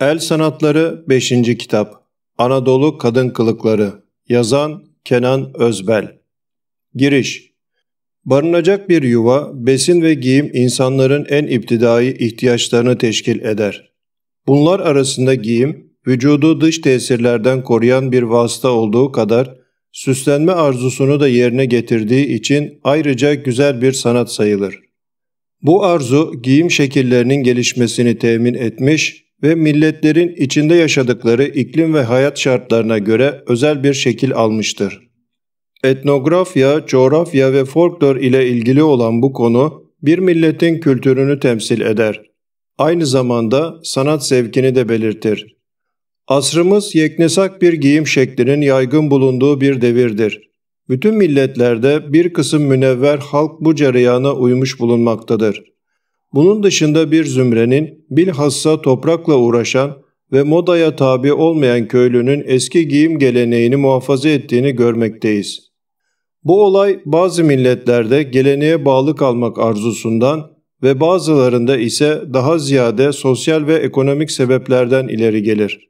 El Sanatları 5. Kitap Anadolu Kadın Kılıkları Yazan Kenan Özbel Giriş Barınacak bir yuva, besin ve giyim insanların en iptidai ihtiyaçlarını teşkil eder. Bunlar arasında giyim, vücudu dış tesirlerden koruyan bir vasıta olduğu kadar süslenme arzusunu da yerine getirdiği için ayrıca güzel bir sanat sayılır. Bu arzu giyim şekillerinin gelişmesini temin etmiş ve milletlerin içinde yaşadıkları iklim ve hayat şartlarına göre özel bir şekil almıştır. Etnografya, coğrafya ve folklor ile ilgili olan bu konu bir milletin kültürünü temsil eder. Aynı zamanda sanat sevkini de belirtir. Asrımız yeknesak bir giyim şeklinin yaygın bulunduğu bir devirdir. Bütün milletlerde bir kısım münevver halk bu cereyana uymuş bulunmaktadır. Bunun dışında bir zümrenin bilhassa toprakla uğraşan ve modaya tabi olmayan köylünün eski giyim geleneğini muhafaza ettiğini görmekteyiz. Bu olay bazı milletlerde geleneğe bağlı kalmak arzusundan ve bazılarında ise daha ziyade sosyal ve ekonomik sebeplerden ileri gelir.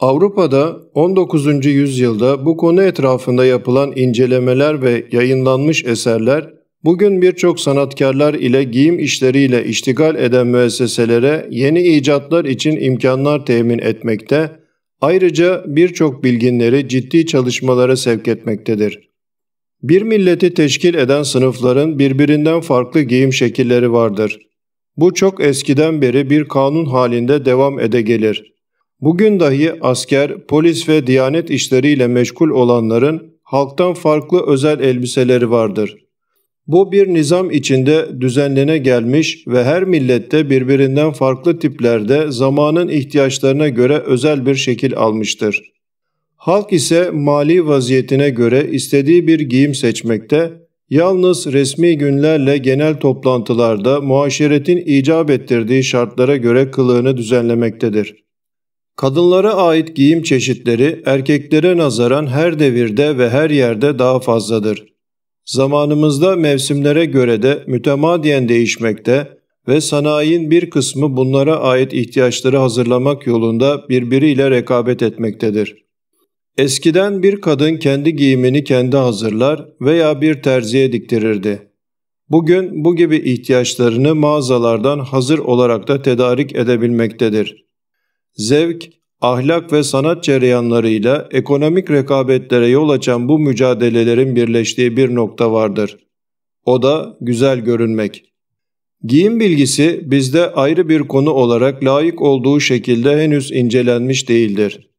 Avrupa'da 19. yüzyılda bu konu etrafında yapılan incelemeler ve yayınlanmış eserler Bugün birçok sanatkarlar ile giyim işleriyle iştigal eden müesseselere yeni icatlar için imkanlar temin etmekte, ayrıca birçok bilginleri ciddi çalışmalara sevk etmektedir. Bir milleti teşkil eden sınıfların birbirinden farklı giyim şekilleri vardır. Bu çok eskiden beri bir kanun halinde devam ede gelir. Bugün dahi asker, polis ve diyanet işleriyle meşgul olanların halktan farklı özel elbiseleri vardır.'' Bu bir nizam içinde düzenlene gelmiş ve her millette birbirinden farklı tiplerde zamanın ihtiyaçlarına göre özel bir şekil almıştır. Halk ise mali vaziyetine göre istediği bir giyim seçmekte, yalnız resmi günlerle genel toplantılarda muaşeretin icap ettirdiği şartlara göre kılığını düzenlemektedir. Kadınlara ait giyim çeşitleri erkeklere nazaran her devirde ve her yerde daha fazladır zamanımızda mevsimlere göre de mütemadiyen değişmekte ve sanayinin bir kısmı bunlara ait ihtiyaçları hazırlamak yolunda birbiriyle rekabet etmektedir. Eskiden bir kadın kendi giyimini kendi hazırlar veya bir terziye diktirirdi. Bugün bu gibi ihtiyaçlarını mağazalardan hazır olarak da tedarik edebilmektedir. Zevk, ahlak ve sanat cereyanlarıyla ekonomik rekabetlere yol açan bu mücadelelerin birleştiği bir nokta vardır. O da güzel görünmek. Giyim bilgisi bizde ayrı bir konu olarak layık olduğu şekilde henüz incelenmiş değildir.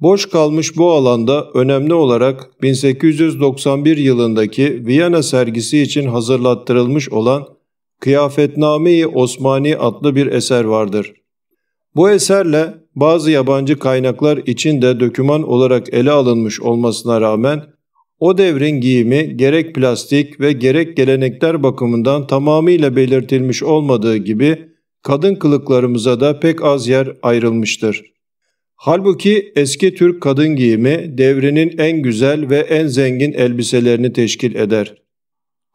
Boş kalmış bu alanda önemli olarak 1891 yılındaki Viyana sergisi için hazırlattırılmış olan Kıyafetname-i Osmani adlı bir eser vardır. Bu eserle bazı yabancı kaynaklar için de döküman olarak ele alınmış olmasına rağmen o devrin giyimi gerek plastik ve gerek gelenekler bakımından tamamıyla belirtilmiş olmadığı gibi kadın kılıklarımıza da pek az yer ayrılmıştır. Halbuki eski Türk kadın giyimi devrinin en güzel ve en zengin elbiselerini teşkil eder.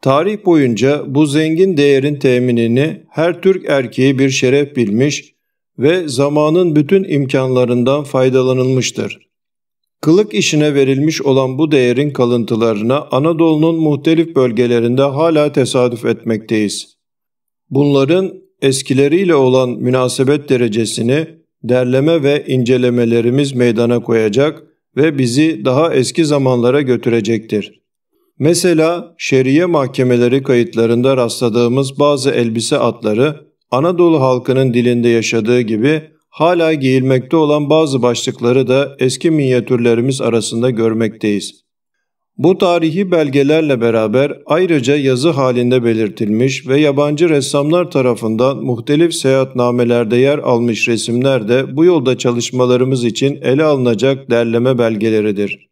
Tarih boyunca bu zengin değerin teminini her Türk erkeği bir şeref bilmiş ve zamanın bütün imkanlarından faydalanılmıştır. Kılık işine verilmiş olan bu değerin kalıntılarına Anadolu'nun muhtelif bölgelerinde hala tesadüf etmekteyiz. Bunların eskileriyle olan münasebet derecesini derleme ve incelemelerimiz meydana koyacak ve bizi daha eski zamanlara götürecektir. Mesela şeriye mahkemeleri kayıtlarında rastladığımız bazı elbise atları Anadolu halkının dilinde yaşadığı gibi hala giyilmekte olan bazı başlıkları da eski minyatürlerimiz arasında görmekteyiz. Bu tarihi belgelerle beraber ayrıca yazı halinde belirtilmiş ve yabancı ressamlar tarafından muhtelif seyahatnamelerde yer almış resimler de bu yolda çalışmalarımız için ele alınacak derleme belgeleridir.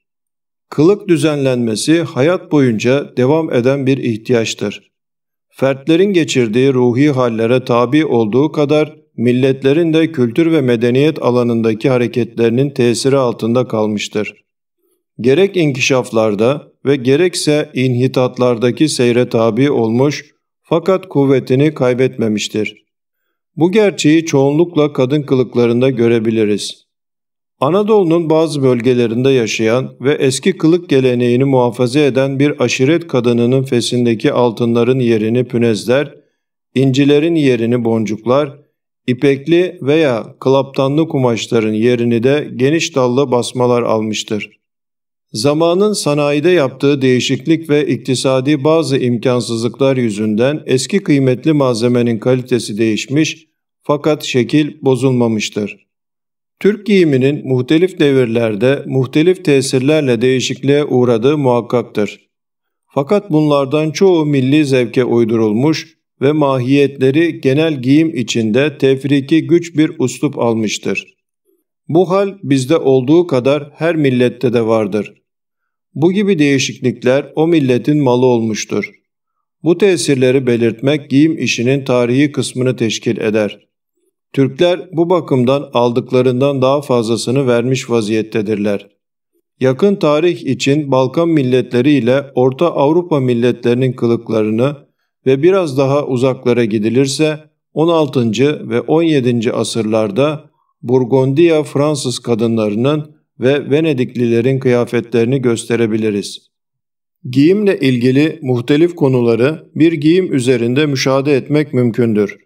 Kılık düzenlenmesi hayat boyunca devam eden bir ihtiyaçtır fertlerin geçirdiği ruhi hallere tabi olduğu kadar milletlerin de kültür ve medeniyet alanındaki hareketlerinin tesiri altında kalmıştır. Gerek inkişaflarda ve gerekse inhitatlardaki seyre tabi olmuş fakat kuvvetini kaybetmemiştir. Bu gerçeği çoğunlukla kadın kılıklarında görebiliriz. Anadolu'nun bazı bölgelerinde yaşayan ve eski kılık geleneğini muhafaza eden bir aşiret kadınının fesindeki altınların yerini pünezler, incilerin yerini boncuklar, ipekli veya klaptanlı kumaşların yerini de geniş dallı basmalar almıştır. Zamanın sanayide yaptığı değişiklik ve iktisadi bazı imkansızlıklar yüzünden eski kıymetli malzemenin kalitesi değişmiş fakat şekil bozulmamıştır. Türk giyiminin muhtelif devirlerde muhtelif tesirlerle değişikliğe uğradığı muhakkaktır. Fakat bunlardan çoğu milli zevke uydurulmuş ve mahiyetleri genel giyim içinde tefriki güç bir uslup almıştır. Bu hal bizde olduğu kadar her millette de vardır. Bu gibi değişiklikler o milletin malı olmuştur. Bu tesirleri belirtmek giyim işinin tarihi kısmını teşkil eder.'' Türkler bu bakımdan aldıklarından daha fazlasını vermiş vaziyettedirler. Yakın tarih için Balkan milletleri ile Orta Avrupa milletlerinin kılıklarını ve biraz daha uzaklara gidilirse 16. ve 17. asırlarda Burgundiya Fransız kadınlarının ve Venediklilerin kıyafetlerini gösterebiliriz. Giyimle ilgili muhtelif konuları bir giyim üzerinde müşahede etmek mümkündür.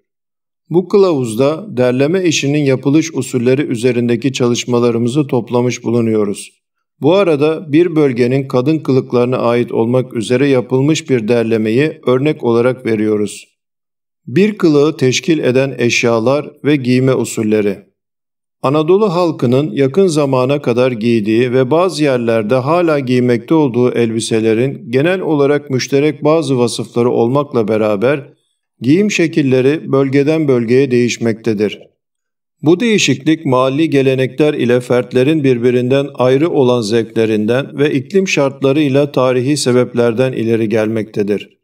Bu kılavuzda derleme işinin yapılış usulleri üzerindeki çalışmalarımızı toplamış bulunuyoruz. Bu arada bir bölgenin kadın kılıklarına ait olmak üzere yapılmış bir derlemeyi örnek olarak veriyoruz. Bir kılığı teşkil eden eşyalar ve giyme usulleri. Anadolu halkının yakın zamana kadar giydiği ve bazı yerlerde hala giymekte olduğu elbiselerin genel olarak müşterek bazı vasıfları olmakla beraber Giyim şekilleri bölgeden bölgeye değişmektedir. Bu değişiklik mali gelenekler ile fertlerin birbirinden ayrı olan zevklerinden ve iklim şartları ile tarihi sebeplerden ileri gelmektedir.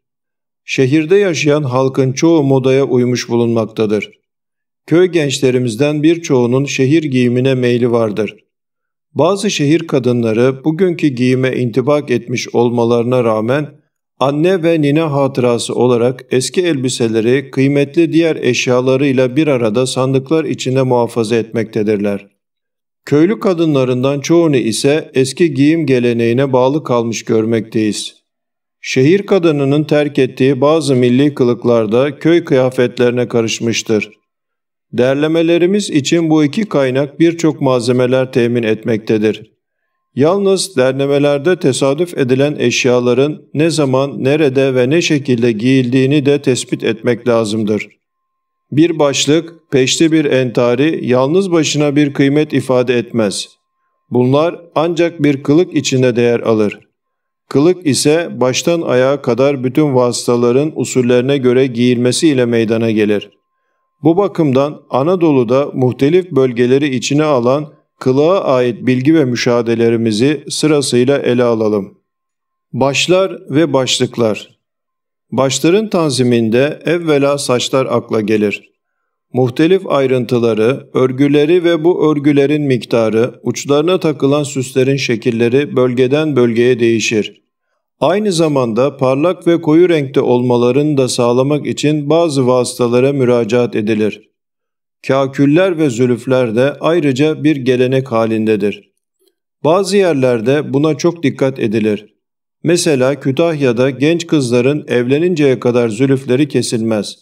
Şehirde yaşayan halkın çoğu modaya uymuş bulunmaktadır. Köy gençlerimizden birçoğunun şehir giyimine meyli vardır. Bazı şehir kadınları bugünkü giyime intibak etmiş olmalarına rağmen Anne ve nine hatırası olarak eski elbiseleri kıymetli diğer eşyalarıyla bir arada sandıklar içinde muhafaza etmektedirler. Köylü kadınlarından çoğunu ise eski giyim geleneğine bağlı kalmış görmekteyiz. Şehir kadınının terk ettiği bazı milli kılıklarda köy kıyafetlerine karışmıştır. Derlemelerimiz için bu iki kaynak birçok malzemeler temin etmektedir. Yalnız derlemelerde tesadüf edilen eşyaların ne zaman, nerede ve ne şekilde giyildiğini de tespit etmek lazımdır. Bir başlık, peşte bir entari yalnız başına bir kıymet ifade etmez. Bunlar ancak bir kılık içinde değer alır. Kılık ise baştan ayağa kadar bütün vasıtaların usullerine göre ile meydana gelir. Bu bakımdan Anadolu'da muhtelif bölgeleri içine alan kılığa ait bilgi ve müşahedelerimizi sırasıyla ele alalım. Başlar ve başlıklar Başların tanziminde evvela saçlar akla gelir. Muhtelif ayrıntıları, örgüleri ve bu örgülerin miktarı, uçlarına takılan süslerin şekilleri bölgeden bölgeye değişir. Aynı zamanda parlak ve koyu renkte olmalarını da sağlamak için bazı vasıtalara müracaat edilir. Kâküller ve zülüfler de ayrıca bir gelenek halindedir. Bazı yerlerde buna çok dikkat edilir. Mesela Kütahya'da genç kızların evleninceye kadar zülüfleri kesilmez.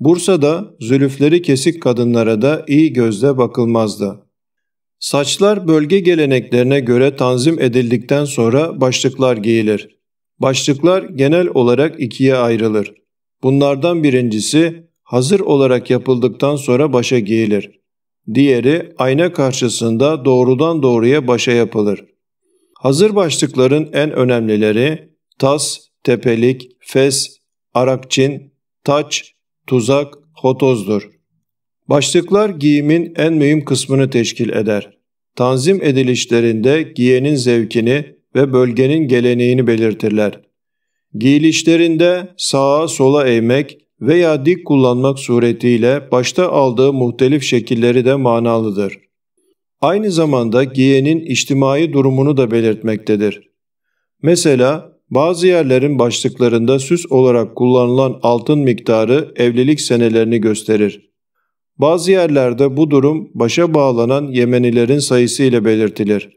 Bursa'da zülüfleri kesik kadınlara da iyi gözle bakılmazdı. Saçlar bölge geleneklerine göre tanzim edildikten sonra başlıklar giyilir. Başlıklar genel olarak ikiye ayrılır. Bunlardan birincisi hazır olarak yapıldıktan sonra başa giyilir. Diğeri ayna karşısında doğrudan doğruya başa yapılır. Hazır başlıkların en önemlileri tas, tepelik, fes, arakçin, taç, tuzak, hotozdur. Başlıklar giyimin en mühim kısmını teşkil eder. Tanzim edilişlerinde giyenin zevkini ve bölgenin geleneğini belirtirler. Giyilişlerinde sağa sola eğmek, veya dik kullanmak suretiyle başta aldığı muhtelif şekilleri de manalıdır. Aynı zamanda giyenin içtimai durumunu da belirtmektedir. Mesela bazı yerlerin başlıklarında süs olarak kullanılan altın miktarı evlilik senelerini gösterir. Bazı yerlerde bu durum başa bağlanan Yemenilerin sayısı ile belirtilir.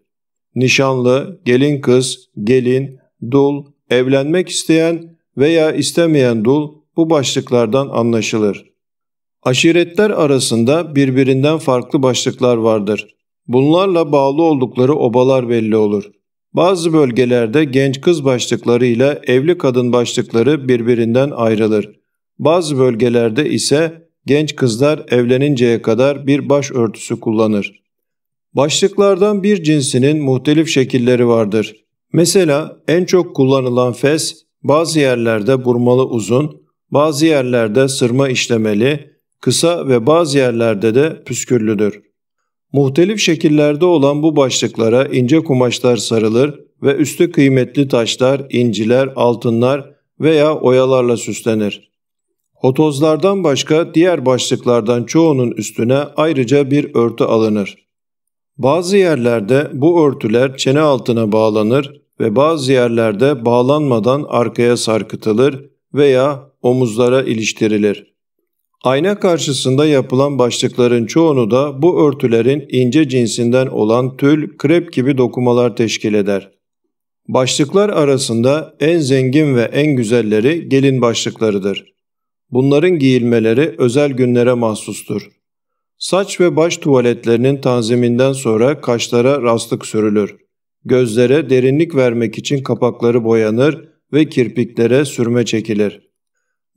Nişanlı, gelin kız, gelin, dul, evlenmek isteyen veya istemeyen dul bu başlıklardan anlaşılır. Aşiretler arasında birbirinden farklı başlıklar vardır. Bunlarla bağlı oldukları obalar belli olur. Bazı bölgelerde genç kız başlıklarıyla evli kadın başlıkları birbirinden ayrılır. Bazı bölgelerde ise genç kızlar evleninceye kadar bir baş örtüsü kullanır. Başlıklardan bir cinsinin muhtelif şekilleri vardır. Mesela en çok kullanılan fes bazı yerlerde burmalı uzun, bazı yerlerde sırma işlemeli, kısa ve bazı yerlerde de püskürlüdür. Muhtelif şekillerde olan bu başlıklara ince kumaşlar sarılır ve üstü kıymetli taşlar, inciler, altınlar veya oyalarla süslenir. Hotozlardan başka diğer başlıklardan çoğunun üstüne ayrıca bir örtü alınır. Bazı yerlerde bu örtüler çene altına bağlanır ve bazı yerlerde bağlanmadan arkaya sarkıtılır veya omuzlara iliştirilir. Ayna karşısında yapılan başlıkların çoğunu da bu örtülerin ince cinsinden olan tül, krep gibi dokumalar teşkil eder. Başlıklar arasında en zengin ve en güzelleri gelin başlıklarıdır. Bunların giyilmeleri özel günlere mahsustur. Saç ve baş tuvaletlerinin tanziminden sonra kaşlara rastlık sürülür. Gözlere derinlik vermek için kapakları boyanır ve kirpiklere sürme çekilir.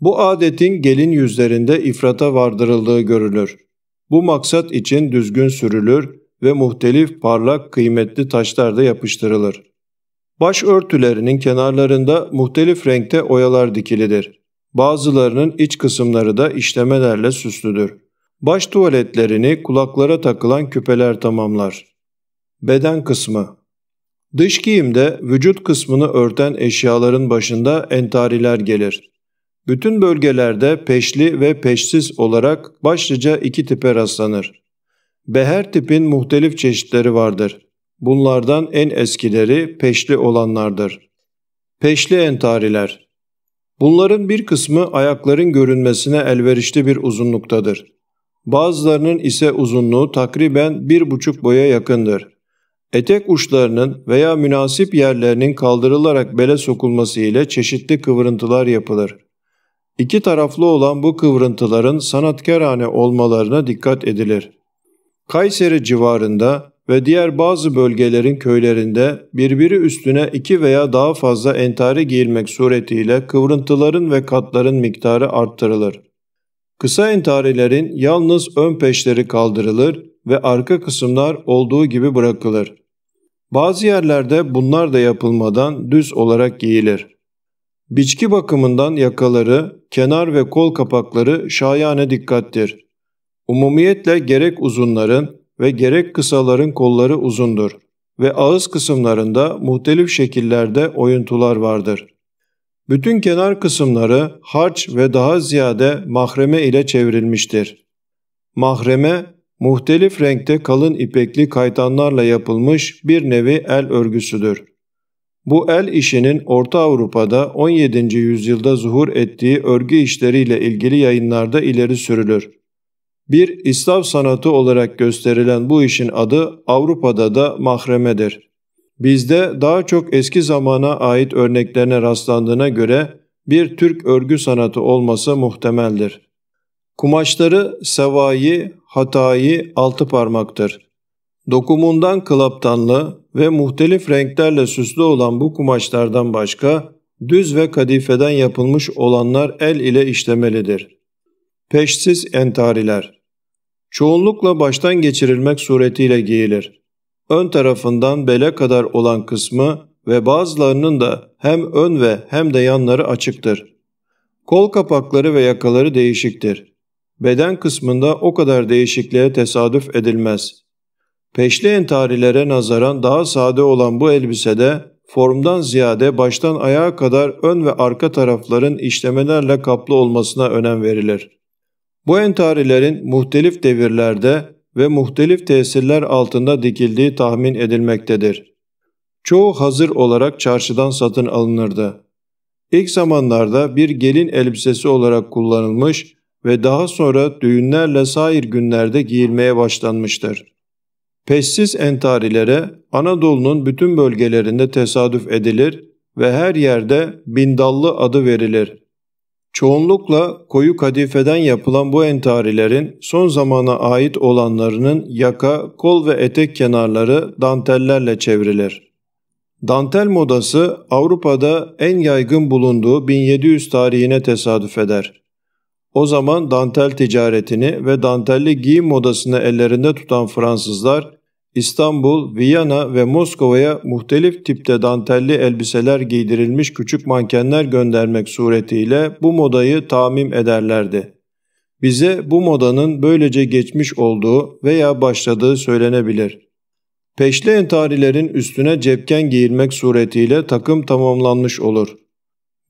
Bu adetin gelin yüzlerinde ifrata vardırıldığı görülür. Bu maksat için düzgün sürülür ve muhtelif parlak kıymetli taşlar da yapıştırılır. Baş örtülerinin kenarlarında muhtelif renkte oyalar dikilidir. Bazılarının iç kısımları da işlemelerle süslüdür. Baş tuvaletlerini kulaklara takılan küpeler tamamlar. Beden kısmı Dış giyimde vücut kısmını örten eşyaların başında entariler gelir. Bütün bölgelerde peşli ve peşsiz olarak başlıca iki tipe rastlanır. Beher tipin muhtelif çeşitleri vardır. Bunlardan en eskileri peşli olanlardır. Peşli entariler Bunların bir kısmı ayakların görünmesine elverişli bir uzunluktadır. Bazılarının ise uzunluğu takriben bir buçuk boya yakındır. Etek uçlarının veya münasip yerlerinin kaldırılarak bele sokulması ile çeşitli kıvırıntılar yapılır. İki taraflı olan bu kıvrıntıların sanatkarane olmalarına dikkat edilir. Kayseri civarında ve diğer bazı bölgelerin köylerinde birbiri üstüne iki veya daha fazla entari giyilmek suretiyle kıvrıntıların ve katların miktarı arttırılır. Kısa entarilerin yalnız ön peşleri kaldırılır ve arka kısımlar olduğu gibi bırakılır. Bazı yerlerde bunlar da yapılmadan düz olarak giyilir. Biçki bakımından yakaları, kenar ve kol kapakları şayane dikkattir. Umumiyetle gerek uzunların ve gerek kısaların kolları uzundur ve ağız kısımlarında muhtelif şekillerde oyuntular vardır. Bütün kenar kısımları harç ve daha ziyade mahreme ile çevrilmiştir. Mahreme, muhtelif renkte kalın ipekli kaytanlarla yapılmış bir nevi el örgüsüdür. Bu el işinin Orta Avrupa'da 17. yüzyılda zuhur ettiği örgü işleriyle ilgili yayınlarda ileri sürülür. Bir İslam sanatı olarak gösterilen bu işin adı Avrupa'da da mahremedir. Bizde daha çok eski zamana ait örneklerine rastlandığına göre bir Türk örgü sanatı olması muhtemeldir. Kumaşları sevayi, hatayı altı parmaktır. Dokumundan kılaptanlı ve muhtelif renklerle süslü olan bu kumaşlardan başka düz ve kadifeden yapılmış olanlar el ile işlemelidir. Peşsiz entariler Çoğunlukla baştan geçirilmek suretiyle giyilir. Ön tarafından bele kadar olan kısmı ve bazılarının da hem ön ve hem de yanları açıktır. Kol kapakları ve yakaları değişiktir. Beden kısmında o kadar değişikliğe tesadüf edilmez.'' Peşli entarilere nazaran daha sade olan bu elbisede formdan ziyade baştan ayağa kadar ön ve arka tarafların işlemelerle kaplı olmasına önem verilir. Bu entarilerin muhtelif devirlerde ve muhtelif tesirler altında dikildiği tahmin edilmektedir. Çoğu hazır olarak çarşıdan satın alınırdı. İlk zamanlarda bir gelin elbisesi olarak kullanılmış ve daha sonra düğünlerle sair günlerde giyilmeye başlanmıştır peşsiz entarilere Anadolu'nun bütün bölgelerinde tesadüf edilir ve her yerde bindallı adı verilir. Çoğunlukla koyu kadifeden yapılan bu entarilerin son zamana ait olanlarının yaka, kol ve etek kenarları dantellerle çevrilir. Dantel modası Avrupa'da en yaygın bulunduğu 1700 tarihine tesadüf eder. O zaman dantel ticaretini ve dantelli giyim modasını ellerinde tutan Fransızlar İstanbul, Viyana ve Moskova'ya muhtelif tipte dantelli elbiseler giydirilmiş küçük mankenler göndermek suretiyle bu modayı tamim ederlerdi. Bize bu modanın böylece geçmiş olduğu veya başladığı söylenebilir. Peşli entarilerin üstüne cepken giyilmek suretiyle takım tamamlanmış olur.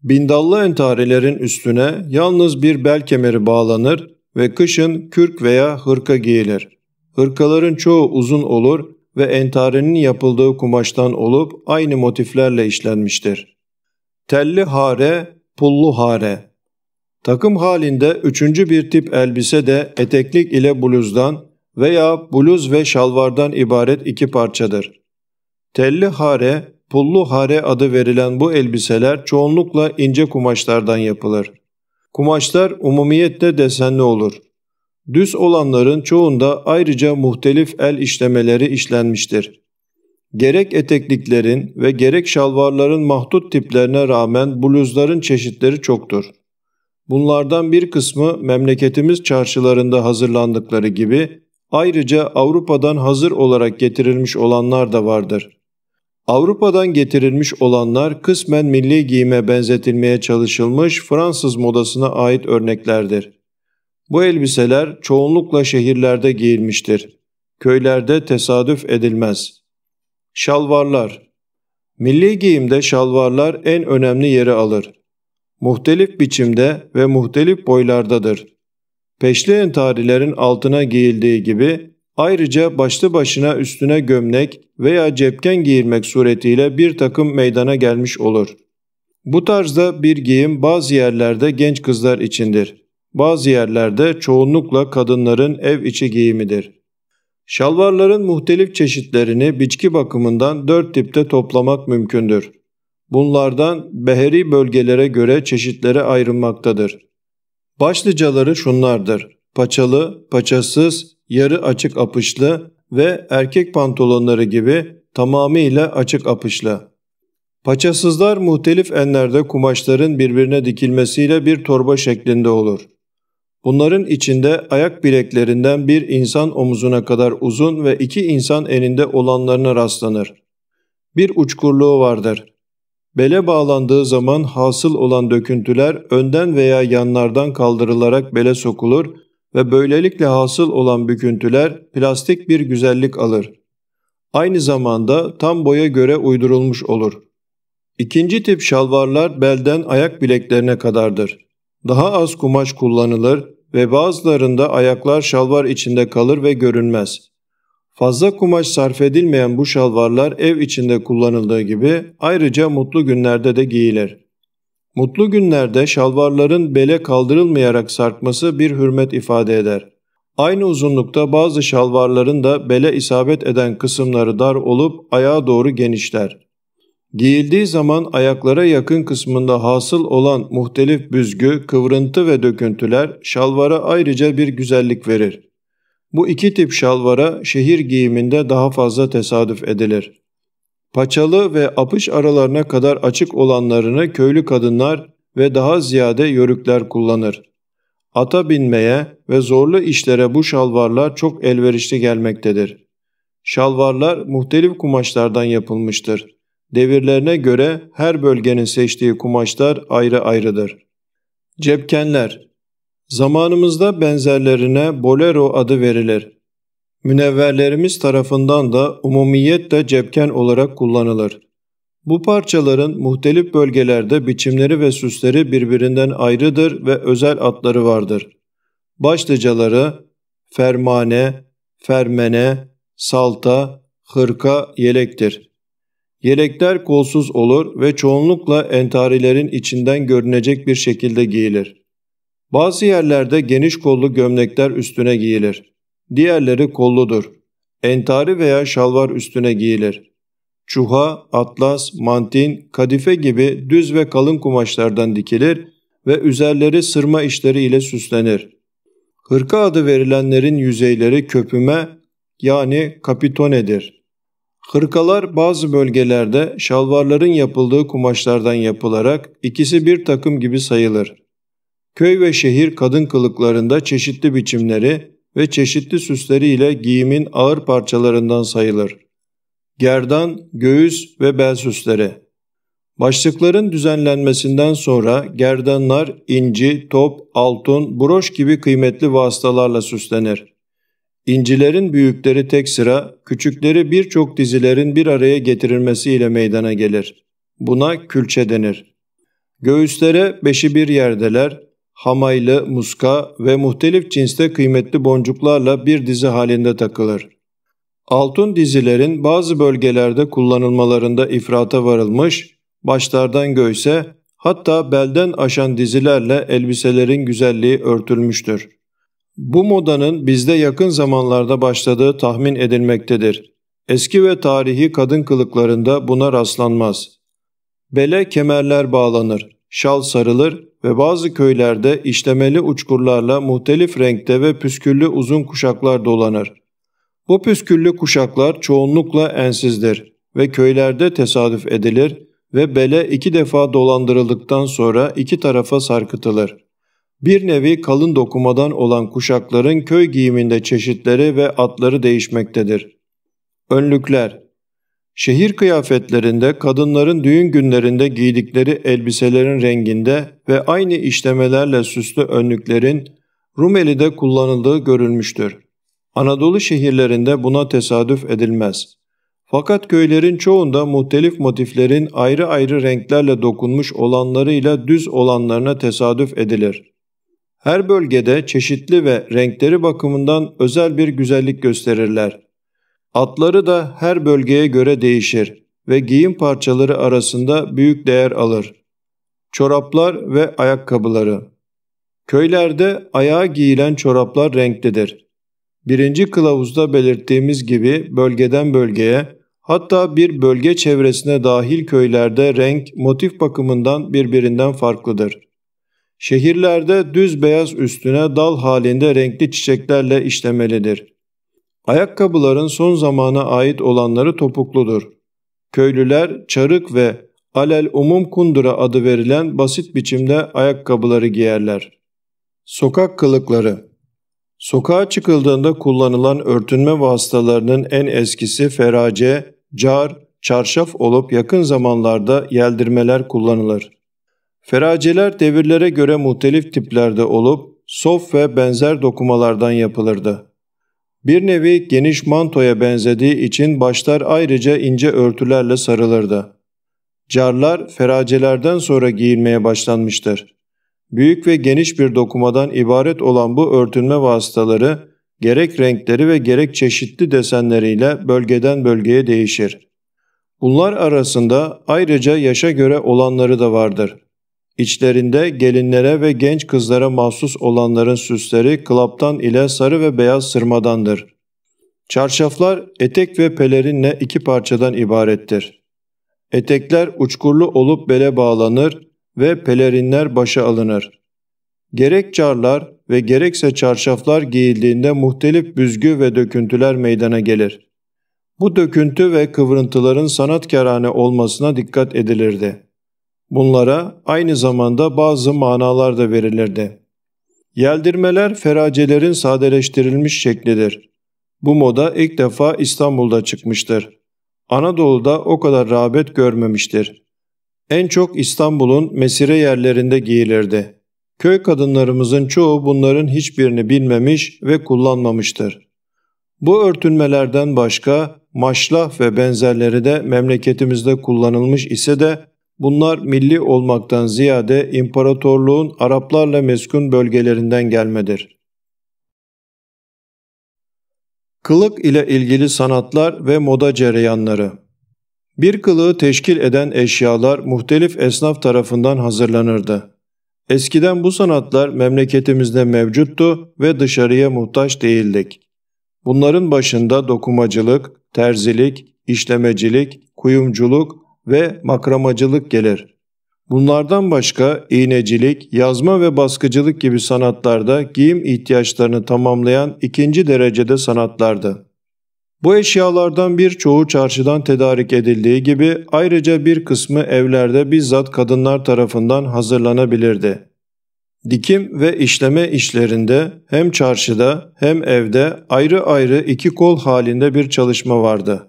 Bindallı entarilerin üstüne yalnız bir bel kemeri bağlanır ve kışın kürk veya hırka giyilir.'' Hırkaların çoğu uzun olur ve entarenin yapıldığı kumaştan olup aynı motiflerle işlenmiştir. Telli hare, pullu hare. Takım halinde üçüncü bir tip elbise de eteklik ile bluzdan veya bluz ve şalvardan ibaret iki parçadır. Telli hare, pullu hare adı verilen bu elbiseler çoğunlukla ince kumaşlardan yapılır. Kumaşlar umumiyetle desenli olur. Düz olanların çoğunda ayrıca muhtelif el işlemeleri işlenmiştir. Gerek etekliklerin ve gerek şalvarların mahdut tiplerine rağmen bluzların çeşitleri çoktur. Bunlardan bir kısmı memleketimiz çarşılarında hazırlandıkları gibi ayrıca Avrupa'dan hazır olarak getirilmiş olanlar da vardır. Avrupa'dan getirilmiş olanlar kısmen milli giyime benzetilmeye çalışılmış Fransız modasına ait örneklerdir. Bu elbiseler çoğunlukla şehirlerde giyilmiştir. Köylerde tesadüf edilmez. Şalvarlar Milli giyimde şalvarlar en önemli yeri alır. Muhtelif biçimde ve muhtelif boylardadır. Peşli entarilerin altına giyildiği gibi ayrıca başlı başına üstüne gömlek veya cepken giyilmek suretiyle bir takım meydana gelmiş olur. Bu tarzda bir giyim bazı yerlerde genç kızlar içindir. Bazı yerlerde çoğunlukla kadınların ev içi giyimidir. Şalvarların muhtelif çeşitlerini biçki bakımından dört tipte toplamak mümkündür. Bunlardan beheri bölgelere göre çeşitlere ayrılmaktadır. Başlıcaları şunlardır. Paçalı, paçasız, yarı açık apışlı ve erkek pantolonları gibi tamamıyla açık apışlı. Paçasızlar muhtelif enlerde kumaşların birbirine dikilmesiyle bir torba şeklinde olur. Bunların içinde ayak bileklerinden bir insan omuzuna kadar uzun ve iki insan elinde olanlarına rastlanır. Bir uçkurluğu vardır. Bele bağlandığı zaman hasıl olan döküntüler önden veya yanlardan kaldırılarak bele sokulur ve böylelikle hasıl olan büküntüler plastik bir güzellik alır. Aynı zamanda tam boya göre uydurulmuş olur. İkinci tip şalvarlar belden ayak bileklerine kadardır daha az kumaş kullanılır ve bazılarında ayaklar şalvar içinde kalır ve görünmez. Fazla kumaş sarf edilmeyen bu şalvarlar ev içinde kullanıldığı gibi ayrıca mutlu günlerde de giyilir. Mutlu günlerde şalvarların bele kaldırılmayarak sarkması bir hürmet ifade eder. Aynı uzunlukta bazı şalvarların da bele isabet eden kısımları dar olup ayağa doğru genişler. Giyildiği zaman ayaklara yakın kısmında hasıl olan muhtelif büzgü, kıvrıntı ve döküntüler şalvara ayrıca bir güzellik verir. Bu iki tip şalvara şehir giyiminde daha fazla tesadüf edilir. Paçalı ve apış aralarına kadar açık olanlarını köylü kadınlar ve daha ziyade yörükler kullanır. Ata binmeye ve zorlu işlere bu şalvarlar çok elverişli gelmektedir. Şalvarlar muhtelif kumaşlardan yapılmıştır. Devirlerine göre her bölgenin seçtiği kumaşlar ayrı ayrıdır. Cepkenler Zamanımızda benzerlerine bolero adı verilir. Münevverlerimiz tarafından da umumiyetle cepken olarak kullanılır. Bu parçaların muhtelif bölgelerde biçimleri ve süsleri birbirinden ayrıdır ve özel adları vardır. Başlıcaları fermane, fermene, salta, hırka, yelektir. Yelekler kolsuz olur ve çoğunlukla entarilerin içinden görünecek bir şekilde giyilir. Bazı yerlerde geniş kollu gömlekler üstüne giyilir. Diğerleri kolludur. Entari veya şalvar üstüne giyilir. Çuha, atlas, mantin, kadife gibi düz ve kalın kumaşlardan dikilir ve üzerleri sırma işleri ile süslenir. Hırka adı verilenlerin yüzeyleri köpüme yani kapitonedir. Hırkalar bazı bölgelerde şalvarların yapıldığı kumaşlardan yapılarak ikisi bir takım gibi sayılır. Köy ve şehir kadın kılıklarında çeşitli biçimleri ve çeşitli süsleri ile giyimin ağır parçalarından sayılır. Gerdan, göğüs ve bel süsleri. Başlıkların düzenlenmesinden sonra gerdanlar inci, top, altın, broş gibi kıymetli vasıtalarla süslenir. İncilerin büyükleri tek sıra, küçükleri birçok dizilerin bir araya getirilmesiyle meydana gelir. Buna külçe denir. Göğüslere beşi bir yerdeler, hamaylı, muska ve muhtelif cinste kıymetli boncuklarla bir dizi halinde takılır. Altın dizilerin bazı bölgelerde kullanılmalarında ifrata varılmış, başlardan göğse hatta belden aşan dizilerle elbiselerin güzelliği örtülmüştür. Bu modanın bizde yakın zamanlarda başladığı tahmin edilmektedir. Eski ve tarihi kadın kılıklarında buna rastlanmaz. Bele kemerler bağlanır, şal sarılır ve bazı köylerde işlemeli uçkurlarla muhtelif renkte ve püsküllü uzun kuşaklar dolanır. Bu püsküllü kuşaklar çoğunlukla ensizdir ve köylerde tesadüf edilir ve bele iki defa dolandırıldıktan sonra iki tarafa sarkıtılır.'' Bir nevi kalın dokumadan olan kuşakların köy giyiminde çeşitleri ve atları değişmektedir. Önlükler Şehir kıyafetlerinde kadınların düğün günlerinde giydikleri elbiselerin renginde ve aynı işlemelerle süslü önlüklerin Rumeli'de kullanıldığı görülmüştür. Anadolu şehirlerinde buna tesadüf edilmez. Fakat köylerin çoğunda muhtelif motiflerin ayrı ayrı renklerle dokunmuş olanlarıyla düz olanlarına tesadüf edilir. Her bölgede çeşitli ve renkleri bakımından özel bir güzellik gösterirler. Atları da her bölgeye göre değişir ve giyim parçaları arasında büyük değer alır. Çoraplar ve ayakkabıları Köylerde ayağa giyilen çoraplar renklidir. Birinci kılavuzda belirttiğimiz gibi bölgeden bölgeye hatta bir bölge çevresine dahil köylerde renk motif bakımından birbirinden farklıdır. Şehirlerde düz beyaz üstüne dal halinde renkli çiçeklerle işlemelidir. Ayakkabıların son zamana ait olanları topukludur. Köylüler çarık ve alel umum kundura adı verilen basit biçimde ayakkabıları giyerler. Sokak kılıkları Sokağa çıkıldığında kullanılan örtünme vasıtalarının en eskisi ferace, car, çarşaf olup yakın zamanlarda yeldirmeler kullanılır. Feraceler devirlere göre muhtelif tiplerde olup sof ve benzer dokumalardan yapılırdı. Bir nevi geniş mantoya benzediği için başlar ayrıca ince örtülerle sarılırdı. Carlar feracelerden sonra giyilmeye başlanmıştır. Büyük ve geniş bir dokumadan ibaret olan bu örtünme vasıtaları gerek renkleri ve gerek çeşitli desenleriyle bölgeden bölgeye değişir. Bunlar arasında ayrıca yaşa göre olanları da vardır.'' İçlerinde gelinlere ve genç kızlara mahsus olanların süsleri klaptan ile sarı ve beyaz sırmadandır. Çarşaflar etek ve pelerinle iki parçadan ibarettir. Etekler uçkurlu olup bele bağlanır ve pelerinler başa alınır. Gerek çarlar ve gerekse çarşaflar giyildiğinde muhtelif büzgü ve döküntüler meydana gelir. Bu döküntü ve kıvrıntıların sanatkarane olmasına dikkat edilirdi. Bunlara aynı zamanda bazı manalar da verilirdi. Yeldirmeler feracelerin sadeleştirilmiş şeklidir. Bu moda ilk defa İstanbul'da çıkmıştır. Anadolu'da o kadar rağbet görmemiştir. En çok İstanbul'un mesire yerlerinde giyilirdi. Köy kadınlarımızın çoğu bunların hiçbirini bilmemiş ve kullanmamıştır. Bu örtünmelerden başka maşlah ve benzerleri de memleketimizde kullanılmış ise de Bunlar milli olmaktan ziyade imparatorluğun Araplarla meskun bölgelerinden gelmedir. Kılık ile ilgili sanatlar ve moda cereyanları Bir kılığı teşkil eden eşyalar muhtelif esnaf tarafından hazırlanırdı. Eskiden bu sanatlar memleketimizde mevcuttu ve dışarıya muhtaç değildik. Bunların başında dokumacılık, terzilik, işlemecilik, kuyumculuk, ve makramacılık gelir. Bunlardan başka iğnecilik, yazma ve baskıcılık gibi sanatlarda giyim ihtiyaçlarını tamamlayan ikinci derecede sanatlardı. Bu eşyalardan birçoğu çarşıdan tedarik edildiği gibi ayrıca bir kısmı evlerde bizzat kadınlar tarafından hazırlanabilirdi. Dikim ve işleme işlerinde hem çarşıda hem evde ayrı ayrı iki kol halinde bir çalışma vardı.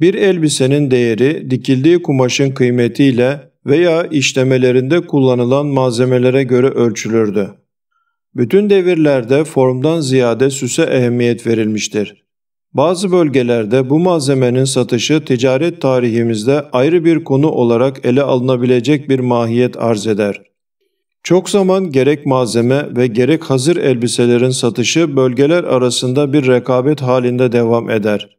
Bir elbisenin değeri dikildiği kumaşın kıymetiyle veya işlemelerinde kullanılan malzemelere göre ölçülürdü. Bütün devirlerde formdan ziyade süse ehemmiyet verilmiştir. Bazı bölgelerde bu malzemenin satışı ticaret tarihimizde ayrı bir konu olarak ele alınabilecek bir mahiyet arz eder. Çok zaman gerek malzeme ve gerek hazır elbiselerin satışı bölgeler arasında bir rekabet halinde devam eder.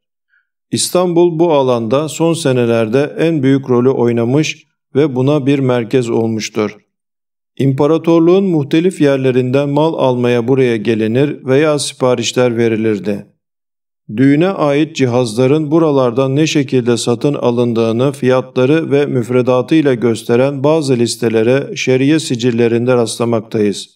İstanbul bu alanda son senelerde en büyük rolü oynamış ve buna bir merkez olmuştur. İmparatorluğun muhtelif yerlerinden mal almaya buraya gelinir veya siparişler verilirdi. Düğüne ait cihazların buralardan ne şekilde satın alındığını fiyatları ve müfredatıyla gösteren bazı listelere şeriye sicillerinde rastlamaktayız.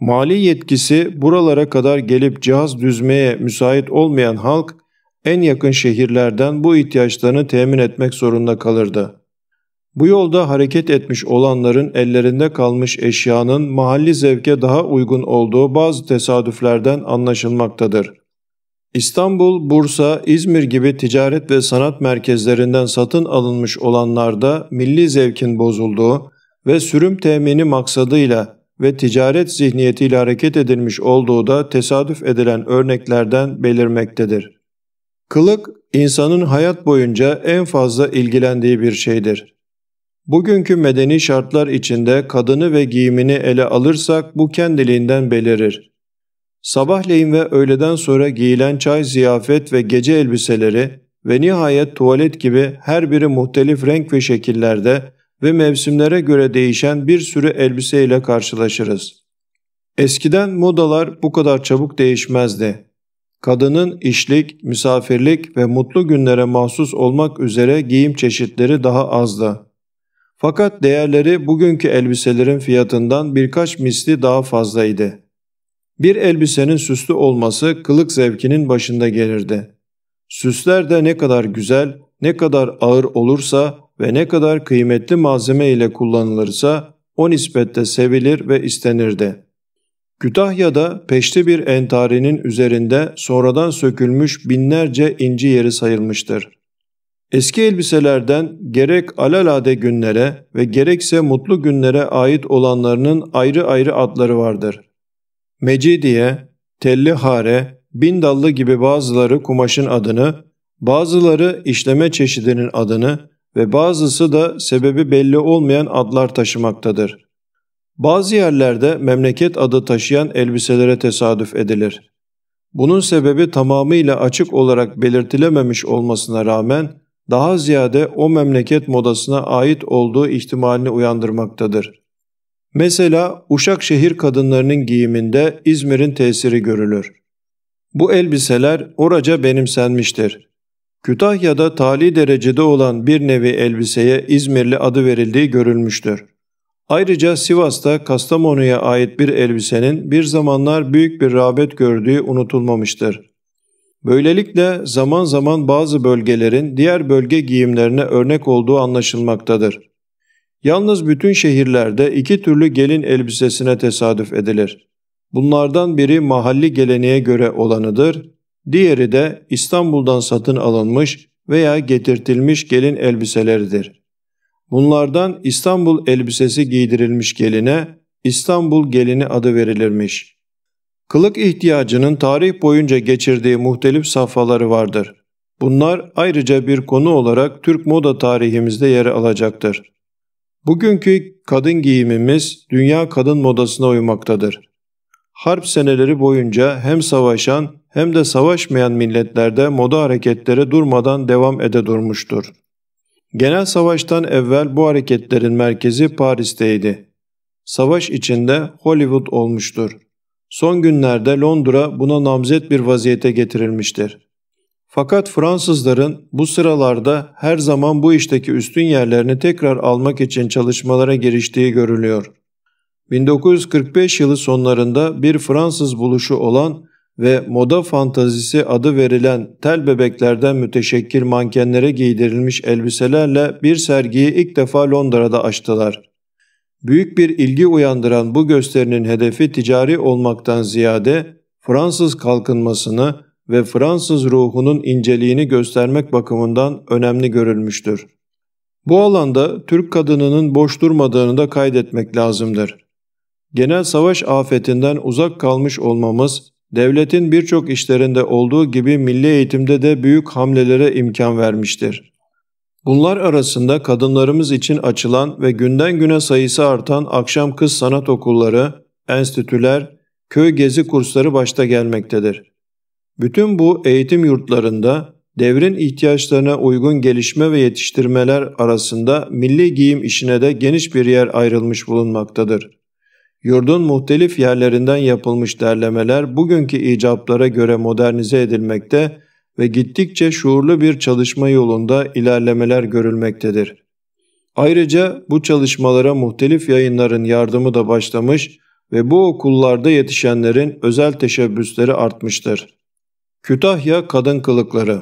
Mali yetkisi buralara kadar gelip cihaz düzmeye müsait olmayan halk en yakın şehirlerden bu ihtiyaçlarını temin etmek zorunda kalırdı. Bu yolda hareket etmiş olanların ellerinde kalmış eşyanın mahalli zevke daha uygun olduğu bazı tesadüflerden anlaşılmaktadır. İstanbul, Bursa, İzmir gibi ticaret ve sanat merkezlerinden satın alınmış olanlarda milli zevkin bozulduğu ve sürüm temini maksadıyla ve ticaret zihniyetiyle hareket edilmiş olduğu da tesadüf edilen örneklerden belirmektedir. Kılık, insanın hayat boyunca en fazla ilgilendiği bir şeydir. Bugünkü medeni şartlar içinde kadını ve giyimini ele alırsak bu kendiliğinden belirir. Sabahleyin ve öğleden sonra giyilen çay, ziyafet ve gece elbiseleri ve nihayet tuvalet gibi her biri muhtelif renk ve şekillerde ve mevsimlere göre değişen bir sürü elbise ile karşılaşırız. Eskiden modalar bu kadar çabuk değişmezdi. Kadının işlik, misafirlik ve mutlu günlere mahsus olmak üzere giyim çeşitleri daha azdı. Fakat değerleri bugünkü elbiselerin fiyatından birkaç misli daha fazlaydı. Bir elbisenin süslü olması kılık zevkinin başında gelirdi. Süsler de ne kadar güzel, ne kadar ağır olursa ve ne kadar kıymetli malzeme ile kullanılırsa o nispette sevilir ve istenirdi. Kütahya'da peşte bir entarenin üzerinde sonradan sökülmüş binlerce inci yeri sayılmıştır. Eski elbiselerden gerek alalade günlere ve gerekse mutlu günlere ait olanlarının ayrı ayrı adları vardır. Mecidiye, telli hare, bin dallı gibi bazıları kumaşın adını, bazıları işleme çeşidinin adını ve bazısı da sebebi belli olmayan adlar taşımaktadır. Bazı yerlerde memleket adı taşıyan elbiselere tesadüf edilir. Bunun sebebi tamamıyla açık olarak belirtilememiş olmasına rağmen daha ziyade o memleket modasına ait olduğu ihtimalini uyandırmaktadır. Mesela Uşak şehir kadınlarının giyiminde İzmir'in tesiri görülür. Bu elbiseler oraca benimsenmiştir. Kütahya'da tali derecede olan bir nevi elbiseye İzmirli adı verildiği görülmüştür. Ayrıca Sivas'ta Kastamonu'ya ait bir elbisenin bir zamanlar büyük bir rağbet gördüğü unutulmamıştır. Böylelikle zaman zaman bazı bölgelerin diğer bölge giyimlerine örnek olduğu anlaşılmaktadır. Yalnız bütün şehirlerde iki türlü gelin elbisesine tesadüf edilir. Bunlardan biri mahalli geleneğe göre olanıdır, diğeri de İstanbul'dan satın alınmış veya getirtilmiş gelin elbiseleridir. Bunlardan İstanbul elbisesi giydirilmiş geline İstanbul gelini adı verilirmiş. Kılık ihtiyacının tarih boyunca geçirdiği muhtelif safhaları vardır. Bunlar ayrıca bir konu olarak Türk moda tarihimizde yer alacaktır. Bugünkü kadın giyimimiz dünya kadın modasına uymaktadır. Harp seneleri boyunca hem savaşan hem de savaşmayan milletlerde moda hareketleri durmadan devam ede durmuştur. Genel savaştan evvel bu hareketlerin merkezi Paris'teydi. Savaş içinde Hollywood olmuştur. Son günlerde Londra buna namzet bir vaziyete getirilmiştir. Fakat Fransızların bu sıralarda her zaman bu işteki üstün yerlerini tekrar almak için çalışmalara giriştiği görülüyor. 1945 yılı sonlarında bir Fransız buluşu olan ve moda fantazisi adı verilen tel bebeklerden müteşekkil mankenlere giydirilmiş elbiselerle bir sergiyi ilk defa Londra'da açtılar. Büyük bir ilgi uyandıran bu gösterinin hedefi ticari olmaktan ziyade Fransız kalkınmasını ve Fransız ruhunun inceliğini göstermek bakımından önemli görülmüştür. Bu alanda Türk kadınının boş durmadığını da kaydetmek lazımdır. Genel savaş afetinden uzak kalmış olmamız devletin birçok işlerinde olduğu gibi milli eğitimde de büyük hamlelere imkan vermiştir. Bunlar arasında kadınlarımız için açılan ve günden güne sayısı artan akşam kız sanat okulları, enstitüler, köy gezi kursları başta gelmektedir. Bütün bu eğitim yurtlarında devrin ihtiyaçlarına uygun gelişme ve yetiştirmeler arasında milli giyim işine de geniş bir yer ayrılmış bulunmaktadır. Yurdun muhtelif yerlerinden yapılmış derlemeler bugünkü icablara göre modernize edilmekte ve gittikçe şuurlu bir çalışma yolunda ilerlemeler görülmektedir. Ayrıca bu çalışmalara muhtelif yayınların yardımı da başlamış ve bu okullarda yetişenlerin özel teşebbüsleri artmıştır. Kütahya Kadın Kılıkları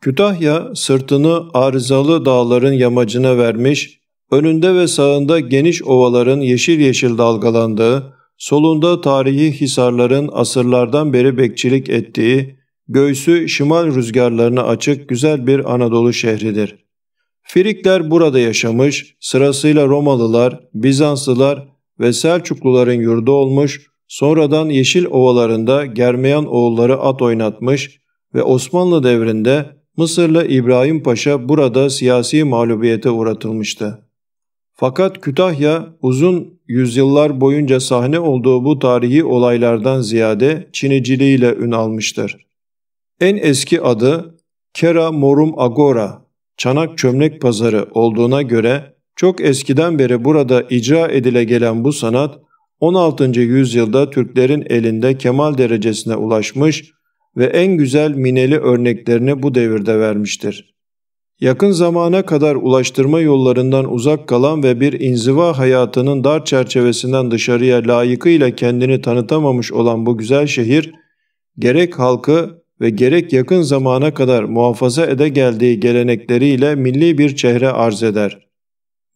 Kütahya sırtını arızalı dağların yamacına vermiş Önünde ve sağında geniş ovaların yeşil yeşil dalgalandığı, solunda tarihi hisarların asırlardan beri bekçilik ettiği, göğsü şimal rüzgarlarına açık güzel bir Anadolu şehridir. Firikler burada yaşamış, sırasıyla Romalılar, Bizanslılar ve Selçukluların yurdu olmuş, sonradan Yeşil Ovalarında Germeyan oğulları at oynatmış ve Osmanlı devrinde Mısırlı İbrahim Paşa burada siyasi mağlubiyete uğratılmıştı. Fakat Kütahya uzun yüzyıllar boyunca sahne olduğu bu tarihi olaylardan ziyade Çiniciliğiyle ün almıştır. En eski adı Kera Morum Agora, Çanak Çömlek Pazarı olduğuna göre çok eskiden beri burada icra edile gelen bu sanat 16. yüzyılda Türklerin elinde kemal derecesine ulaşmış ve en güzel mineli örneklerini bu devirde vermiştir yakın zamana kadar ulaştırma yollarından uzak kalan ve bir inziva hayatının dar çerçevesinden dışarıya layıkıyla kendini tanıtamamış olan bu güzel şehir, gerek halkı ve gerek yakın zamana kadar muhafaza ede geldiği gelenekleriyle milli bir çehre arz eder.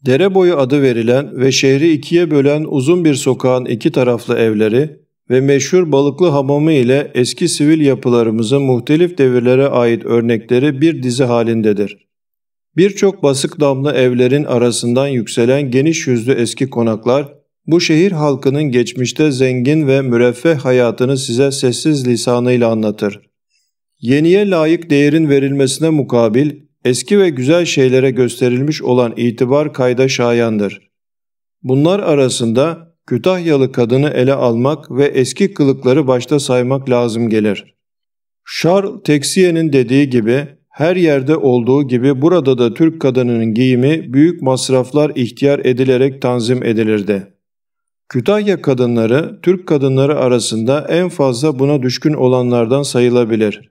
Dere boyu adı verilen ve şehri ikiye bölen uzun bir sokağın iki taraflı evleri ve meşhur balıklı hamamı ile eski sivil yapılarımızın muhtelif devirlere ait örnekleri bir dizi halindedir. Birçok basık damlı evlerin arasından yükselen geniş yüzlü eski konaklar, bu şehir halkının geçmişte zengin ve müreffeh hayatını size sessiz lisanıyla anlatır. Yeniye layık değerin verilmesine mukabil, eski ve güzel şeylere gösterilmiş olan itibar kayda şayandır. Bunlar arasında Kütahyalı kadını ele almak ve eski kılıkları başta saymak lazım gelir. Charles Texiye'nin dediği gibi her yerde olduğu gibi burada da Türk kadınının giyimi büyük masraflar ihtiyar edilerek tanzim edilirdi. Kütahya kadınları Türk kadınları arasında en fazla buna düşkün olanlardan sayılabilir.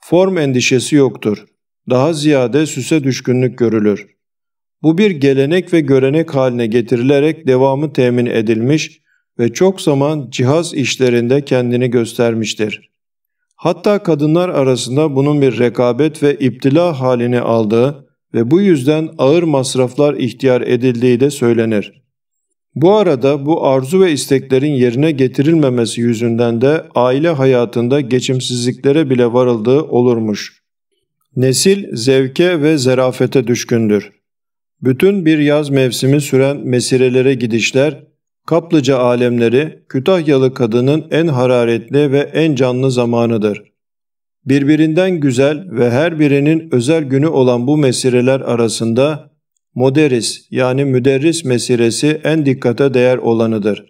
Form endişesi yoktur. Daha ziyade süse düşkünlük görülür. Bu bir gelenek ve görenek haline getirilerek devamı temin edilmiş ve çok zaman cihaz işlerinde kendini göstermiştir. Hatta kadınlar arasında bunun bir rekabet ve iptila halini aldığı ve bu yüzden ağır masraflar ihtiyar edildiği de söylenir. Bu arada bu arzu ve isteklerin yerine getirilmemesi yüzünden de aile hayatında geçimsizliklere bile varıldığı olurmuş. Nesil zevke ve zerafete düşkündür. Bütün bir yaz mevsimi süren mesirelere gidişler Kaplıca alemleri Kütahyalı kadının en hararetli ve en canlı zamanıdır. Birbirinden güzel ve her birinin özel günü olan bu mesireler arasında moderis yani müderris mesiresi en dikkate değer olanıdır.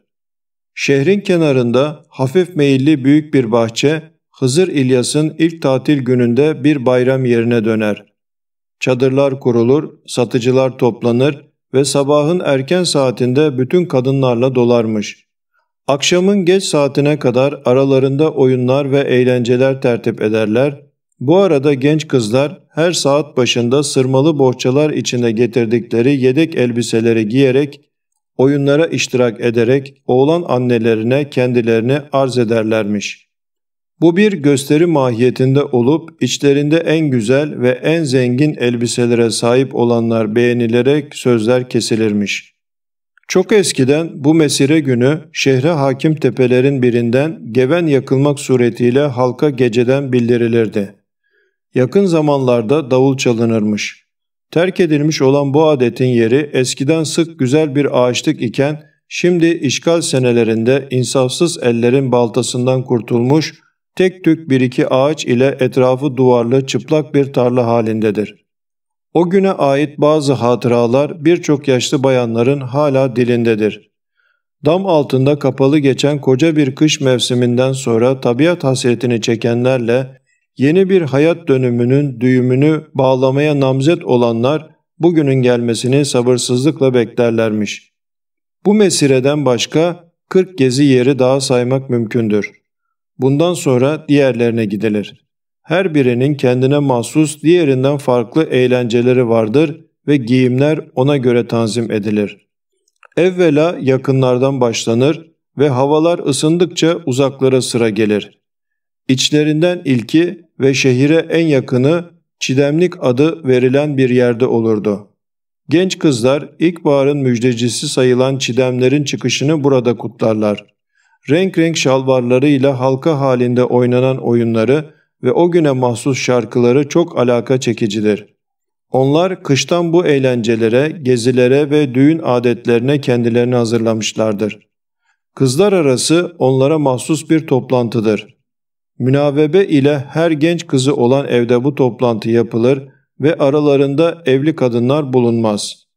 Şehrin kenarında hafif meyilli büyük bir bahçe Hızır İlyas'ın ilk tatil gününde bir bayram yerine döner. Çadırlar kurulur, satıcılar toplanır, ve sabahın erken saatinde bütün kadınlarla dolarmış. Akşamın geç saatine kadar aralarında oyunlar ve eğlenceler tertip ederler. Bu arada genç kızlar her saat başında sırmalı bohçalar içinde getirdikleri yedek elbiseleri giyerek, oyunlara iştirak ederek oğlan annelerine kendilerini arz ederlermiş.'' Bu bir gösteri mahiyetinde olup içlerinde en güzel ve en zengin elbiselere sahip olanlar beğenilerek sözler kesilirmiş. Çok eskiden bu mesire günü şehre hakim tepelerin birinden geven yakılmak suretiyle halka geceden bildirilirdi. Yakın zamanlarda davul çalınırmış. Terk edilmiş olan bu adetin yeri eskiden sık güzel bir ağaçlık iken şimdi işgal senelerinde insafsız ellerin baltasından kurtulmuş tek tük bir iki ağaç ile etrafı duvarlı çıplak bir tarla halindedir. O güne ait bazı hatıralar birçok yaşlı bayanların hala dilindedir. Dam altında kapalı geçen koca bir kış mevsiminden sonra tabiat hasretini çekenlerle yeni bir hayat dönümünün düğümünü bağlamaya namzet olanlar bugünün gelmesini sabırsızlıkla beklerlermiş. Bu mesireden başka 40 gezi yeri daha saymak mümkündür. Bundan sonra diğerlerine gidilir. Her birinin kendine mahsus diğerinden farklı eğlenceleri vardır ve giyimler ona göre tanzim edilir. Evvela yakınlardan başlanır ve havalar ısındıkça uzaklara sıra gelir. İçlerinden ilki ve şehire en yakını Çidemlik adı verilen bir yerde olurdu. Genç kızlar ilkbaharın müjdecisi sayılan çidemlerin çıkışını burada kutlarlar renk renk şalvarlarıyla halka halinde oynanan oyunları ve o güne mahsus şarkıları çok alaka çekicidir. Onlar kıştan bu eğlencelere, gezilere ve düğün adetlerine kendilerini hazırlamışlardır. Kızlar arası onlara mahsus bir toplantıdır. Münavebe ile her genç kızı olan evde bu toplantı yapılır ve aralarında evli kadınlar bulunmaz.''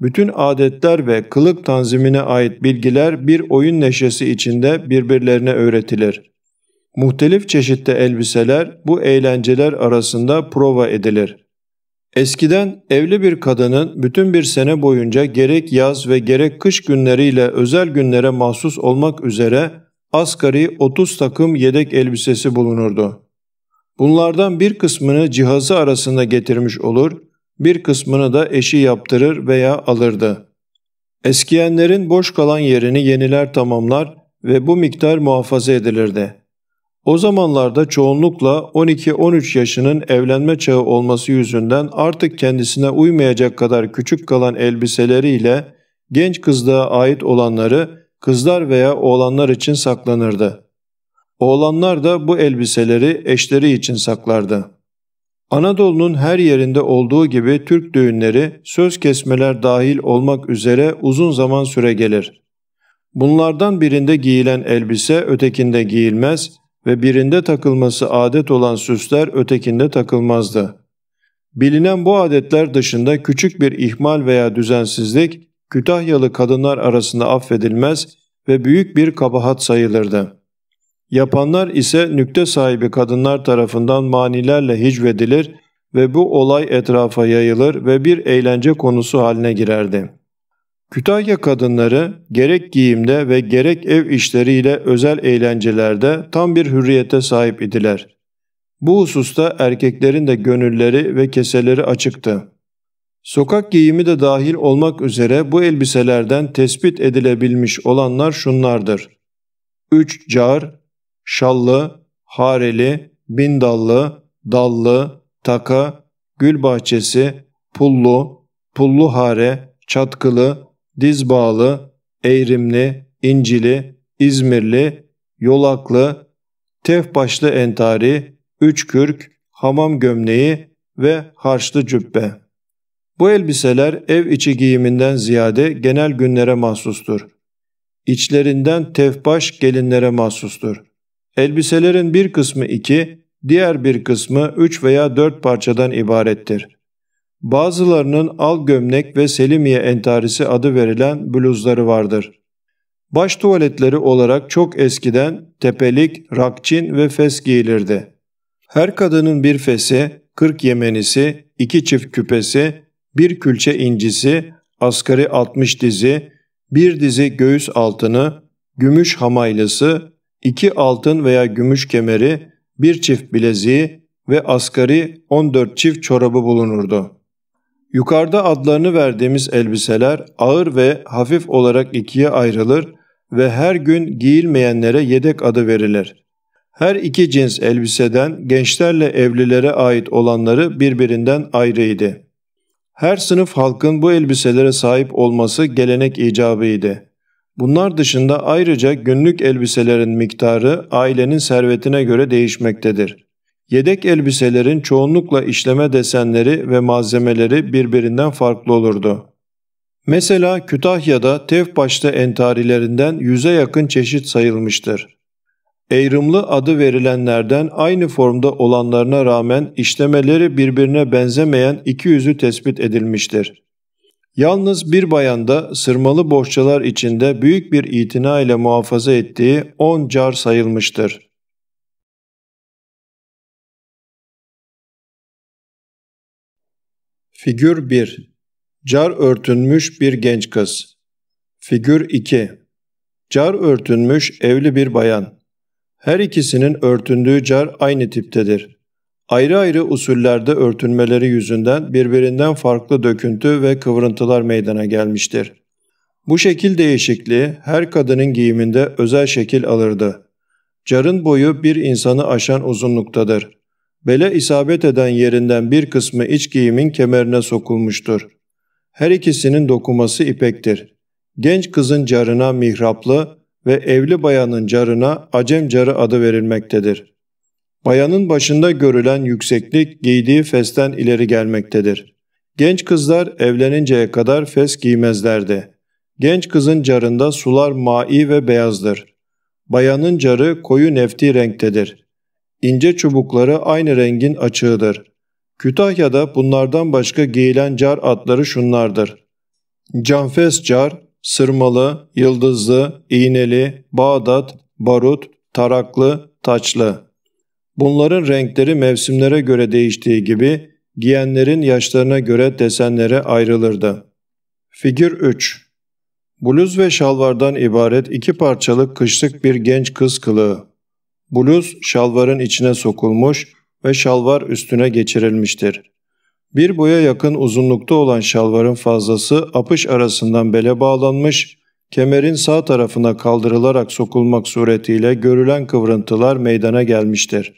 Bütün adetler ve kılık tanzimine ait bilgiler bir oyun neşesi içinde birbirlerine öğretilir. Muhtelif çeşitte elbiseler bu eğlenceler arasında prova edilir. Eskiden evli bir kadının bütün bir sene boyunca gerek yaz ve gerek kış günleriyle özel günlere mahsus olmak üzere asgari 30 takım yedek elbisesi bulunurdu. Bunlardan bir kısmını cihazı arasında getirmiş olur, bir kısmını da eşi yaptırır veya alırdı. Eskiyenlerin boş kalan yerini yeniler tamamlar ve bu miktar muhafaza edilirdi. O zamanlarda çoğunlukla 12-13 yaşının evlenme çağı olması yüzünden artık kendisine uymayacak kadar küçük kalan elbiseleriyle genç kızlığa ait olanları kızlar veya oğlanlar için saklanırdı. Oğlanlar da bu elbiseleri eşleri için saklardı. Anadolu'nun her yerinde olduğu gibi Türk düğünleri söz kesmeler dahil olmak üzere uzun zaman süre gelir. Bunlardan birinde giyilen elbise ötekinde giyilmez ve birinde takılması adet olan süsler ötekinde takılmazdı. Bilinen bu adetler dışında küçük bir ihmal veya düzensizlik Kütahyalı kadınlar arasında affedilmez ve büyük bir kabahat sayılırdı. Yapanlar ise nükte sahibi kadınlar tarafından manilerle hicvedilir ve bu olay etrafa yayılır ve bir eğlence konusu haline girerdi. Kütahya kadınları gerek giyimde ve gerek ev işleriyle özel eğlencelerde tam bir hürriyete sahip idiler. Bu hususta erkeklerin de gönülleri ve keseleri açıktı. Sokak giyimi de dahil olmak üzere bu elbiselerden tespit edilebilmiş olanlar şunlardır. 3 car, Şallı, Hareli, Bindallı, Dallı, Taka, Gülbahçesi, Pullu, Pullu Hare, Çatkılı, Dizbağlı, Eğrimli, İncili, İzmirli, Yolaklı, Tefbaşlı Entari, Üçkürk, Hamam Gömleği ve Harçlı Cübbe. Bu elbiseler ev içi giyiminden ziyade genel günlere mahsustur. İçlerinden tefbaş gelinlere mahsustur. Elbiselerin bir kısmı iki, diğer bir kısmı üç veya dört parçadan ibarettir. Bazılarının al gömlek ve selimiye entarisi adı verilen bluzları vardır. Baş tuvaletleri olarak çok eskiden tepelik, rakçin ve fes giyilirdi. Her kadının bir fesi, kırk yemenisi, iki çift küpesi, bir külçe incisi, asgari altmış dizi, bir dizi göğüs altını, gümüş hamaylısı, iki altın veya gümüş kemeri, bir çift bileziği ve asgari 14 çift çorabı bulunurdu. Yukarıda adlarını verdiğimiz elbiseler ağır ve hafif olarak ikiye ayrılır ve her gün giyilmeyenlere yedek adı verilir. Her iki cins elbiseden gençlerle evlilere ait olanları birbirinden ayrıydı. Her sınıf halkın bu elbiselere sahip olması gelenek icabıydı. Bunlar dışında ayrıca günlük elbiselerin miktarı ailenin servetine göre değişmektedir. Yedek elbiselerin çoğunlukla işleme desenleri ve malzemeleri birbirinden farklı olurdu. Mesela Kütahya'da tef başta entarilerinden yüze yakın çeşit sayılmıştır. Eyrımlı adı verilenlerden aynı formda olanlarına rağmen işlemeleri birbirine benzemeyen iki yüzü tespit edilmiştir. Yalnız bir bayanda sırmalı bohçalar içinde büyük bir itina ile muhafaza ettiği 10 car sayılmıştır. Figür 1 Car örtünmüş bir genç kız. Figür 2 Car örtünmüş evli bir bayan. Her ikisinin örtündüğü car aynı tiptedir. Ayrı ayrı usullerde örtünmeleri yüzünden birbirinden farklı döküntü ve kıvrıntılar meydana gelmiştir. Bu şekil değişikliği her kadının giyiminde özel şekil alırdı. Carın boyu bir insanı aşan uzunluktadır. Bele isabet eden yerinden bir kısmı iç giyimin kemerine sokulmuştur. Her ikisinin dokuması ipektir. Genç kızın carına mihraplı ve evli bayanın carına acem carı adı verilmektedir.'' Bayanın başında görülen yükseklik giydiği festen ileri gelmektedir. Genç kızlar evleninceye kadar fes giymezlerdi. Genç kızın carında sular mai ve beyazdır. Bayanın carı koyu nefti renktedir. İnce çubukları aynı rengin açığıdır. Kütahya'da bunlardan başka giyilen car adları şunlardır. Canfes car, sırmalı, yıldızlı, iğneli, Bağdat, barut, taraklı, taçlı. Bunların renkleri mevsimlere göre değiştiği gibi giyenlerin yaşlarına göre desenlere ayrılırdı. Figür 3 Bluz ve şalvardan ibaret iki parçalık kışlık bir genç kız kılığı. Bluz şalvarın içine sokulmuş ve şalvar üstüne geçirilmiştir. Bir boya yakın uzunlukta olan şalvarın fazlası apış arasından bele bağlanmış, kemerin sağ tarafına kaldırılarak sokulmak suretiyle görülen kıvrıntılar meydana gelmiştir.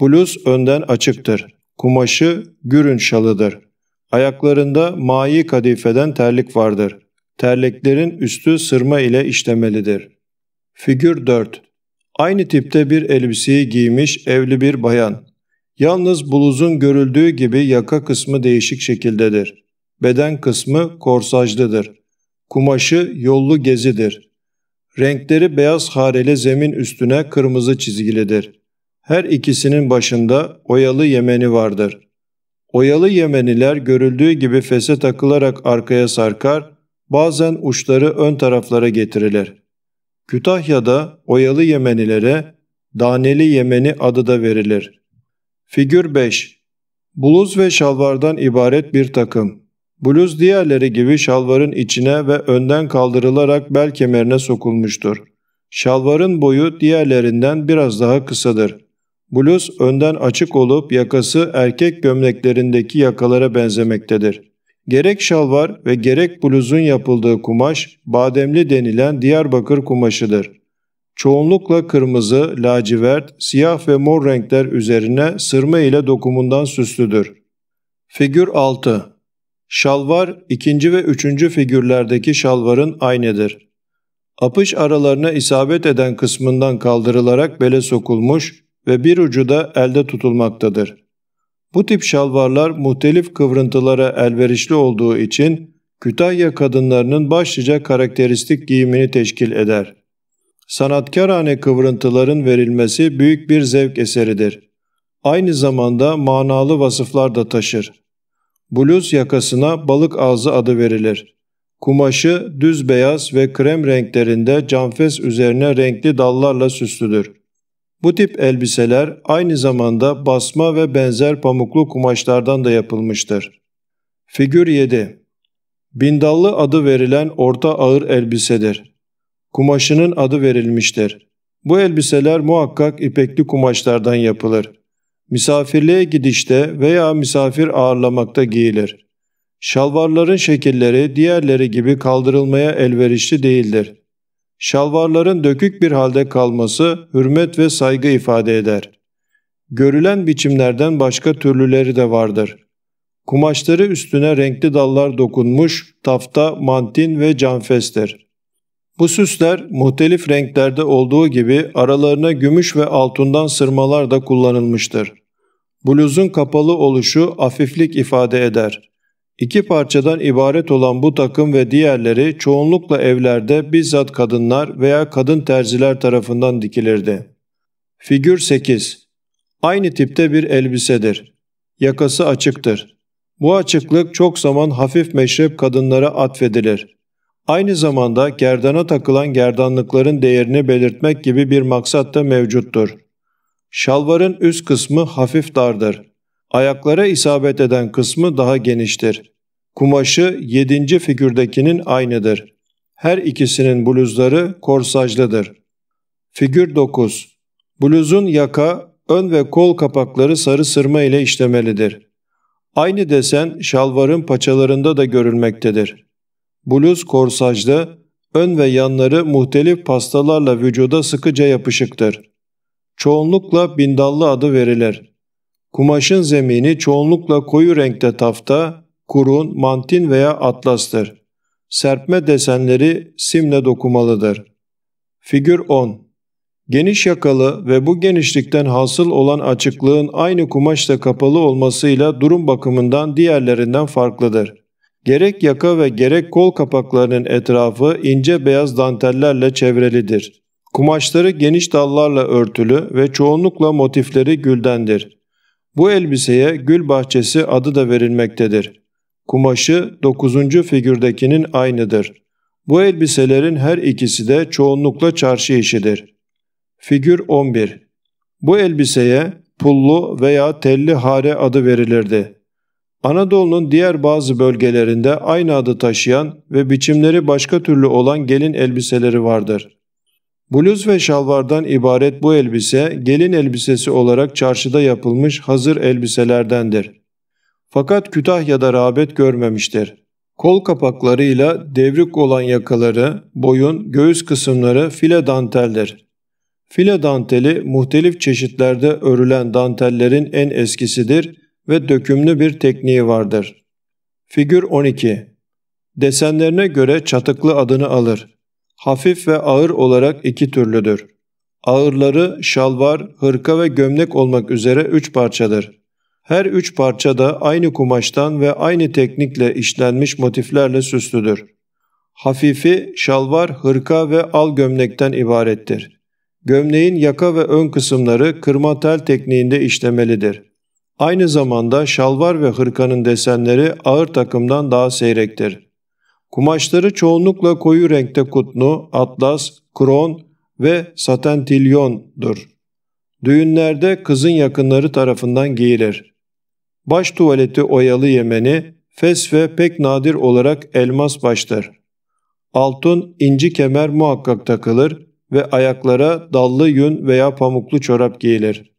Bluz önden açıktır. Kumaşı gürün şalıdır. Ayaklarında mayi kadifeden terlik vardır. Terliklerin üstü sırma ile işlemelidir. Figür 4 Aynı tipte bir elbiseyi giymiş evli bir bayan. Yalnız bluzun görüldüğü gibi yaka kısmı değişik şekildedir. Beden kısmı korsajlıdır. Kumaşı yollu gezidir. Renkleri beyaz hareli zemin üstüne kırmızı çizgilidir. Her ikisinin başında oyalı Yemeni vardır. Oyalı Yemeniler görüldüğü gibi fese takılarak arkaya sarkar, bazen uçları ön taraflara getirilir. Kütahya'da oyalı Yemenilere daneli Yemeni adı da verilir. Figür 5 Bluz ve şalvardan ibaret bir takım. Bluz diğerleri gibi şalvarın içine ve önden kaldırılarak bel kemerine sokulmuştur. Şalvarın boyu diğerlerinden biraz daha kısadır. Bluz önden açık olup yakası erkek gömleklerindeki yakalara benzemektedir. Gerek şalvar ve gerek bluzun yapıldığı kumaş bademli denilen Diyarbakır kumaşıdır. Çoğunlukla kırmızı, lacivert, siyah ve mor renkler üzerine sırma ile dokumundan süslüdür. Figür 6 Şalvar ikinci ve üçüncü figürlerdeki şalvarın aynıdır. Apış aralarına isabet eden kısmından kaldırılarak bele sokulmuş, ve bir ucu da elde tutulmaktadır. Bu tip şalvarlar muhtelif kıvrıntılara elverişli olduğu için Kütahya kadınlarının başlıca karakteristik giyimini teşkil eder. Sanatkarane kıvrıntıların verilmesi büyük bir zevk eseridir. Aynı zamanda manalı vasıflar da taşır. Bluz yakasına balık ağzı adı verilir. Kumaşı düz beyaz ve krem renklerinde canfes üzerine renkli dallarla süslüdür. Bu tip elbiseler aynı zamanda basma ve benzer pamuklu kumaşlardan da yapılmıştır. Figür 7 Bindallı adı verilen orta ağır elbisedir. Kumaşının adı verilmiştir. Bu elbiseler muhakkak ipekli kumaşlardan yapılır. Misafirliğe gidişte veya misafir ağırlamakta giyilir. Şalvarların şekilleri diğerleri gibi kaldırılmaya elverişli değildir şalvarların dökük bir halde kalması hürmet ve saygı ifade eder. Görülen biçimlerden başka türlüleri de vardır. Kumaşları üstüne renkli dallar dokunmuş tafta, mantin ve canfestir. Bu süsler muhtelif renklerde olduğu gibi aralarına gümüş ve altından sırmalar da kullanılmıştır. Bluzun kapalı oluşu afiflik ifade eder. İki parçadan ibaret olan bu takım ve diğerleri çoğunlukla evlerde bizzat kadınlar veya kadın terziler tarafından dikilirdi. Figür 8 Aynı tipte bir elbisedir. Yakası açıktır. Bu açıklık çok zaman hafif meşrep kadınlara atfedilir. Aynı zamanda gerdana takılan gerdanlıkların değerini belirtmek gibi bir maksat da mevcuttur. Şalvarın üst kısmı hafif dardır. Ayaklara isabet eden kısmı daha geniştir. Kumaşı 7. figürdekinin aynıdır. Her ikisinin bluzları korsajlıdır. Figür 9. Bluzun yaka, ön ve kol kapakları sarı sırma ile işlemelidir. Aynı desen şalvarın paçalarında da görülmektedir. Bluz korsajlı, ön ve yanları muhtelif pastalarla vücuda sıkıca yapışıktır. Çoğunlukla bindallı adı verilir. Kumaşın zemini çoğunlukla koyu renkte tafta, kurun, mantin veya atlastır. Serpme desenleri simle dokumalıdır. Figür 10 Geniş yakalı ve bu genişlikten hasıl olan açıklığın aynı kumaşla kapalı olmasıyla durum bakımından diğerlerinden farklıdır. Gerek yaka ve gerek kol kapaklarının etrafı ince beyaz dantellerle çevrelidir. Kumaşları geniş dallarla örtülü ve çoğunlukla motifleri güldendir. Bu elbiseye gül bahçesi adı da verilmektedir. Kumaşı 9. figürdekinin aynıdır. Bu elbiselerin her ikisi de çoğunlukla çarşı işidir. Figür 11 Bu elbiseye pullu veya telli hare adı verilirdi. Anadolu'nun diğer bazı bölgelerinde aynı adı taşıyan ve biçimleri başka türlü olan gelin elbiseleri vardır. Bluz ve şalvardan ibaret bu elbise gelin elbisesi olarak çarşıda yapılmış hazır elbiselerdendir. Fakat Kütahya'da rağbet görmemiştir. Kol kapaklarıyla devrik olan yakaları, boyun, göğüs kısımları file danteldir. File danteli muhtelif çeşitlerde örülen dantellerin en eskisidir ve dökümlü bir tekniği vardır. Figür 12 Desenlerine göre çatıklı adını alır hafif ve ağır olarak iki türlüdür. Ağırları şalvar, hırka ve gömlek olmak üzere üç parçadır. Her üç parça da aynı kumaştan ve aynı teknikle işlenmiş motiflerle süslüdür. Hafifi şalvar, hırka ve al gömlekten ibarettir. Gömleğin yaka ve ön kısımları kırma tel tekniğinde işlemelidir. Aynı zamanda şalvar ve hırkanın desenleri ağır takımdan daha seyrektir. Kumaşları çoğunlukla koyu renkte kutnu, atlas, kron ve satentilyondur. Düğünlerde kızın yakınları tarafından giyilir. Baş tuvaleti oyalı yemeni, fes ve pek nadir olarak elmas baştır. Altın, inci kemer muhakkak takılır ve ayaklara dallı yün veya pamuklu çorap giyilir.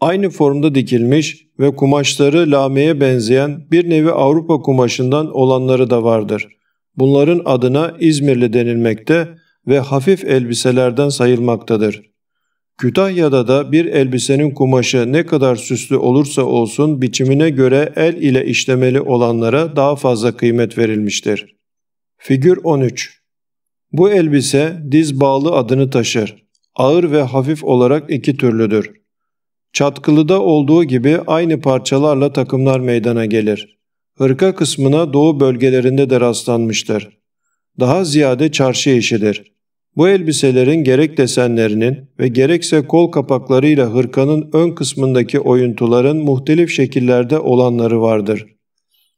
Aynı formda dikilmiş ve kumaşları lameye benzeyen bir nevi Avrupa kumaşından olanları da vardır.'' Bunların adına İzmirli denilmekte ve hafif elbiselerden sayılmaktadır. Kütahya'da da bir elbisenin kumaşı ne kadar süslü olursa olsun biçimine göre el ile işlemeli olanlara daha fazla kıymet verilmiştir. Figür 13 Bu elbise diz bağlı adını taşır. Ağır ve hafif olarak iki türlüdür. Çatkılıda olduğu gibi aynı parçalarla takımlar meydana gelir hırka kısmına doğu bölgelerinde de rastlanmıştır. Daha ziyade çarşı işidir. Bu elbiselerin gerek desenlerinin ve gerekse kol kapaklarıyla hırkanın ön kısmındaki oyuntuların muhtelif şekillerde olanları vardır.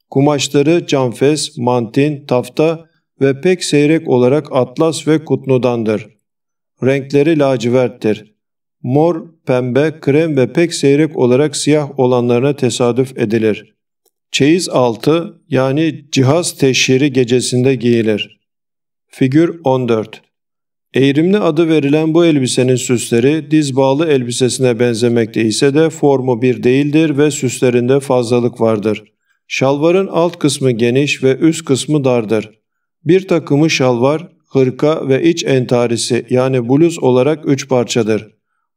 Kumaşları canfes, mantin, tafta ve pek seyrek olarak atlas ve kutnudandır. Renkleri laciverttir. Mor, pembe, krem ve pek seyrek olarak siyah olanlarına tesadüf edilir.'' Çeyiz altı yani cihaz teşhiri gecesinde giyilir. Figür 14 Eğrimli adı verilen bu elbisenin süsleri diz bağlı elbisesine benzemekte ise de formu bir değildir ve süslerinde fazlalık vardır. Şalvarın alt kısmı geniş ve üst kısmı dardır. Bir takımı şalvar, hırka ve iç entarisi yani bluz olarak üç parçadır.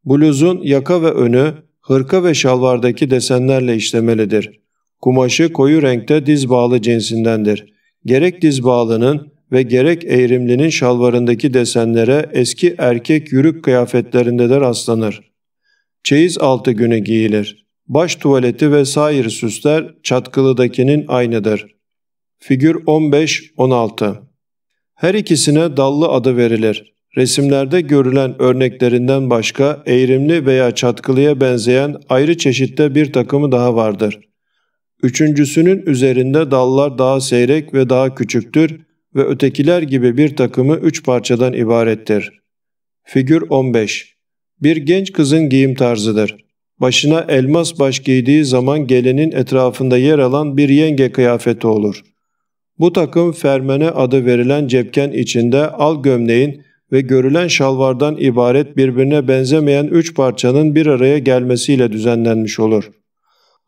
Bluzun yaka ve önü, hırka ve şalvardaki desenlerle işlemelidir. Kumaşı koyu renkte diz bağlı cinsindendir. Gerek diz bağlının ve gerek eğrimlinin şalvarındaki desenlere eski erkek yürük kıyafetlerinde de rastlanır. Çeyiz altı günü giyilir. Baş tuvaleti ve sair süsler çatkılıdakinin aynıdır. Figür 15-16 Her ikisine dallı adı verilir. Resimlerde görülen örneklerinden başka eğrimli veya çatkılıya benzeyen ayrı çeşitte bir takımı daha vardır. Üçüncüsünün üzerinde dallar daha seyrek ve daha küçüktür ve ötekiler gibi bir takımı üç parçadan ibarettir. Figür 15 Bir genç kızın giyim tarzıdır. Başına elmas baş giydiği zaman gelinin etrafında yer alan bir yenge kıyafeti olur. Bu takım fermene adı verilen cepken içinde al gömleğin ve görülen şalvardan ibaret birbirine benzemeyen üç parçanın bir araya gelmesiyle düzenlenmiş olur.''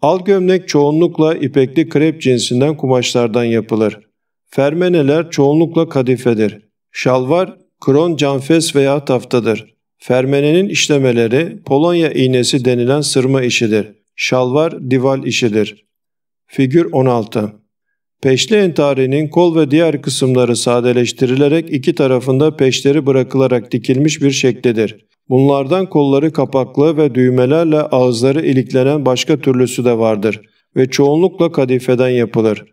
Al gömlek çoğunlukla ipekli krep cinsinden kumaşlardan yapılır. Fermeneler çoğunlukla kadifedir. Şalvar, kron canfes veya taftadır. Fermenenin işlemeleri Polonya iğnesi denilen sırma işidir. Şalvar dival işidir. Figür 16 Peşli entarinin kol ve diğer kısımları sadeleştirilerek iki tarafında peşleri bırakılarak dikilmiş bir şeklidir. Bunlardan kolları kapaklı ve düğmelerle ağızları iliklenen başka türlüsü de vardır ve çoğunlukla kadifeden yapılır.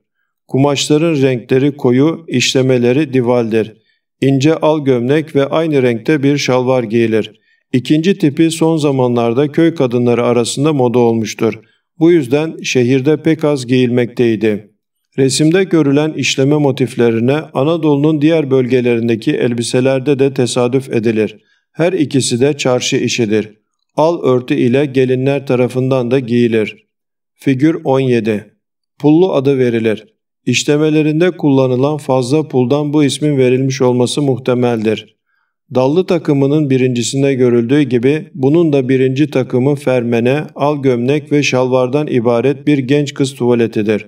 Kumaşların renkleri koyu, işlemeleri divaldir. İnce al gömlek ve aynı renkte bir şalvar giyilir. İkinci tipi son zamanlarda köy kadınları arasında moda olmuştur. Bu yüzden şehirde pek az giyilmekteydi. Resimde görülen işleme motiflerine Anadolu'nun diğer bölgelerindeki elbiselerde de tesadüf edilir.'' Her ikisi de çarşı işidir. Al örtü ile gelinler tarafından da giyilir. Figür 17 Pullu adı verilir. İşlemelerinde kullanılan fazla puldan bu ismin verilmiş olması muhtemeldir. Dallı takımının birincisinde görüldüğü gibi bunun da birinci takımı fermene, al gömlek ve şalvardan ibaret bir genç kız tuvaletidir.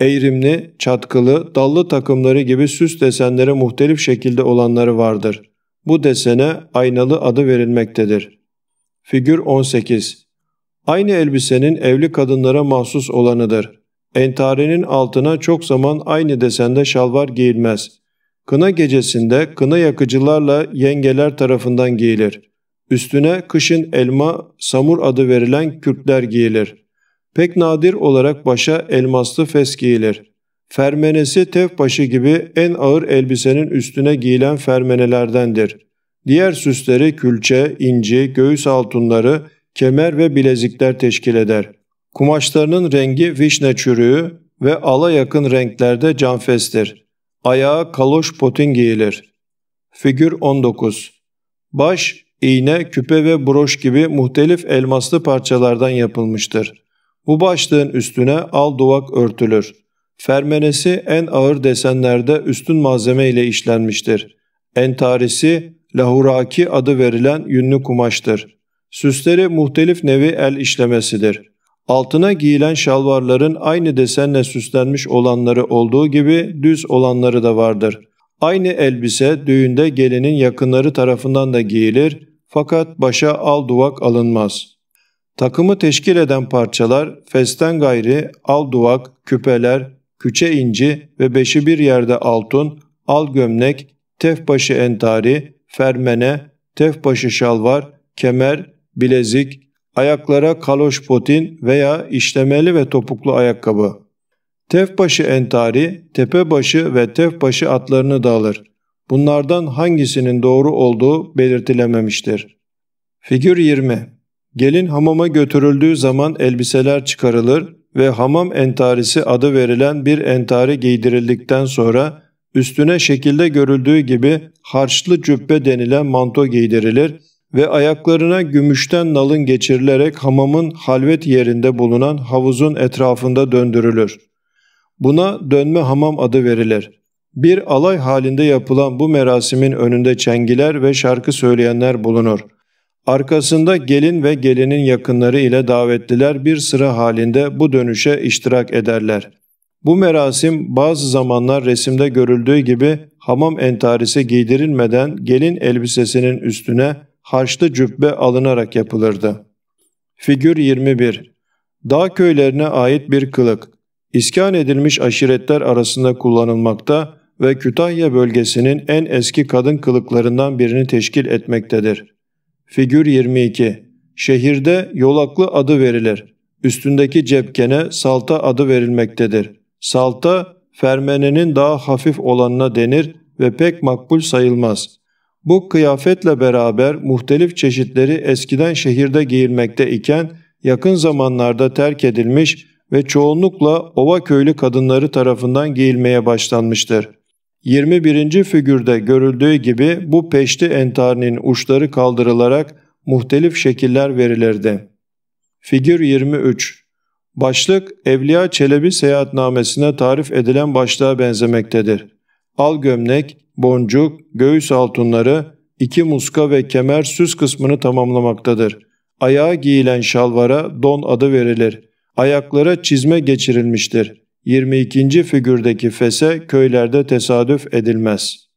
Eğrimli, çatkılı, dallı takımları gibi süs desenleri muhtelif şekilde olanları vardır. Bu desene aynalı adı verilmektedir. Figür 18 Aynı elbisenin evli kadınlara mahsus olanıdır. Entarenin altına çok zaman aynı desende şalvar giyilmez. Kına gecesinde kına yakıcılarla yengeler tarafından giyilir. Üstüne kışın elma, samur adı verilen kürkler giyilir. Pek nadir olarak başa elmaslı fes giyilir. Fermenesi tef başı gibi en ağır elbisenin üstüne giyilen fermenelerdendir. Diğer süsleri külçe, inci, göğüs altınları, kemer ve bilezikler teşkil eder. Kumaşlarının rengi vişne çürüğü ve ala yakın renklerde canfestir. Ayağa kaloş potin giyilir. Figür 19 Baş, iğne, küpe ve broş gibi muhtelif elmaslı parçalardan yapılmıştır. Bu başlığın üstüne al duvak örtülür.'' Fermenesi en ağır desenlerde üstün malzeme ile işlenmiştir. Entarisi lahuraki adı verilen yünlü kumaştır. Süsleri muhtelif nevi el işlemesidir. Altına giyilen şalvarların aynı desenle süslenmiş olanları olduğu gibi düz olanları da vardır. Aynı elbise düğünde gelinin yakınları tarafından da giyilir fakat başa al duvak alınmaz. Takımı teşkil eden parçalar festen gayri, al duvak, küpeler, küçe inci ve beşi bir yerde altın, al gömlek, tef entari, fermene, tef şalvar, kemer, bilezik, ayaklara kaloş potin veya işlemeli ve topuklu ayakkabı. Tefbaşı entari, tepebaşı ve tefbaşı atlarını da alır. Bunlardan hangisinin doğru olduğu belirtilememiştir. Figür 20. Gelin hamama götürüldüğü zaman elbiseler çıkarılır, ve hamam entarisi adı verilen bir entari giydirildikten sonra üstüne şekilde görüldüğü gibi harçlı cübbe denilen manto giydirilir ve ayaklarına gümüşten nalın geçirilerek hamamın halvet yerinde bulunan havuzun etrafında döndürülür. Buna dönme hamam adı verilir. Bir alay halinde yapılan bu merasimin önünde çengiler ve şarkı söyleyenler bulunur.'' Arkasında gelin ve gelinin yakınları ile davetliler bir sıra halinde bu dönüşe iştirak ederler. Bu merasim bazı zamanlar resimde görüldüğü gibi hamam entarisi giydirilmeden gelin elbisesinin üstüne harçlı cübbe alınarak yapılırdı. Figür 21 Dağ köylerine ait bir kılık. İskan edilmiş aşiretler arasında kullanılmakta ve Kütahya bölgesinin en eski kadın kılıklarından birini teşkil etmektedir. Figür 22. Şehirde yolaklı adı verilir. Üstündeki cepkene salta adı verilmektedir. Salta, fermenenin daha hafif olanına denir ve pek makbul sayılmaz. Bu kıyafetle beraber muhtelif çeşitleri eskiden şehirde giyilmekte iken yakın zamanlarda terk edilmiş ve çoğunlukla ova köylü kadınları tarafından giyilmeye başlanmıştır. 21. figürde görüldüğü gibi bu peşti entarinin uçları kaldırılarak muhtelif şekiller verilirdi. Figür 23 Başlık Evliya Çelebi seyahatnamesine tarif edilen başlığa benzemektedir. Al gömlek, boncuk, göğüs altınları, iki muska ve kemer süs kısmını tamamlamaktadır. Ayağa giyilen şalvara don adı verilir. Ayaklara çizme geçirilmiştir. 22. figürdeki fese köylerde tesadüf edilmez.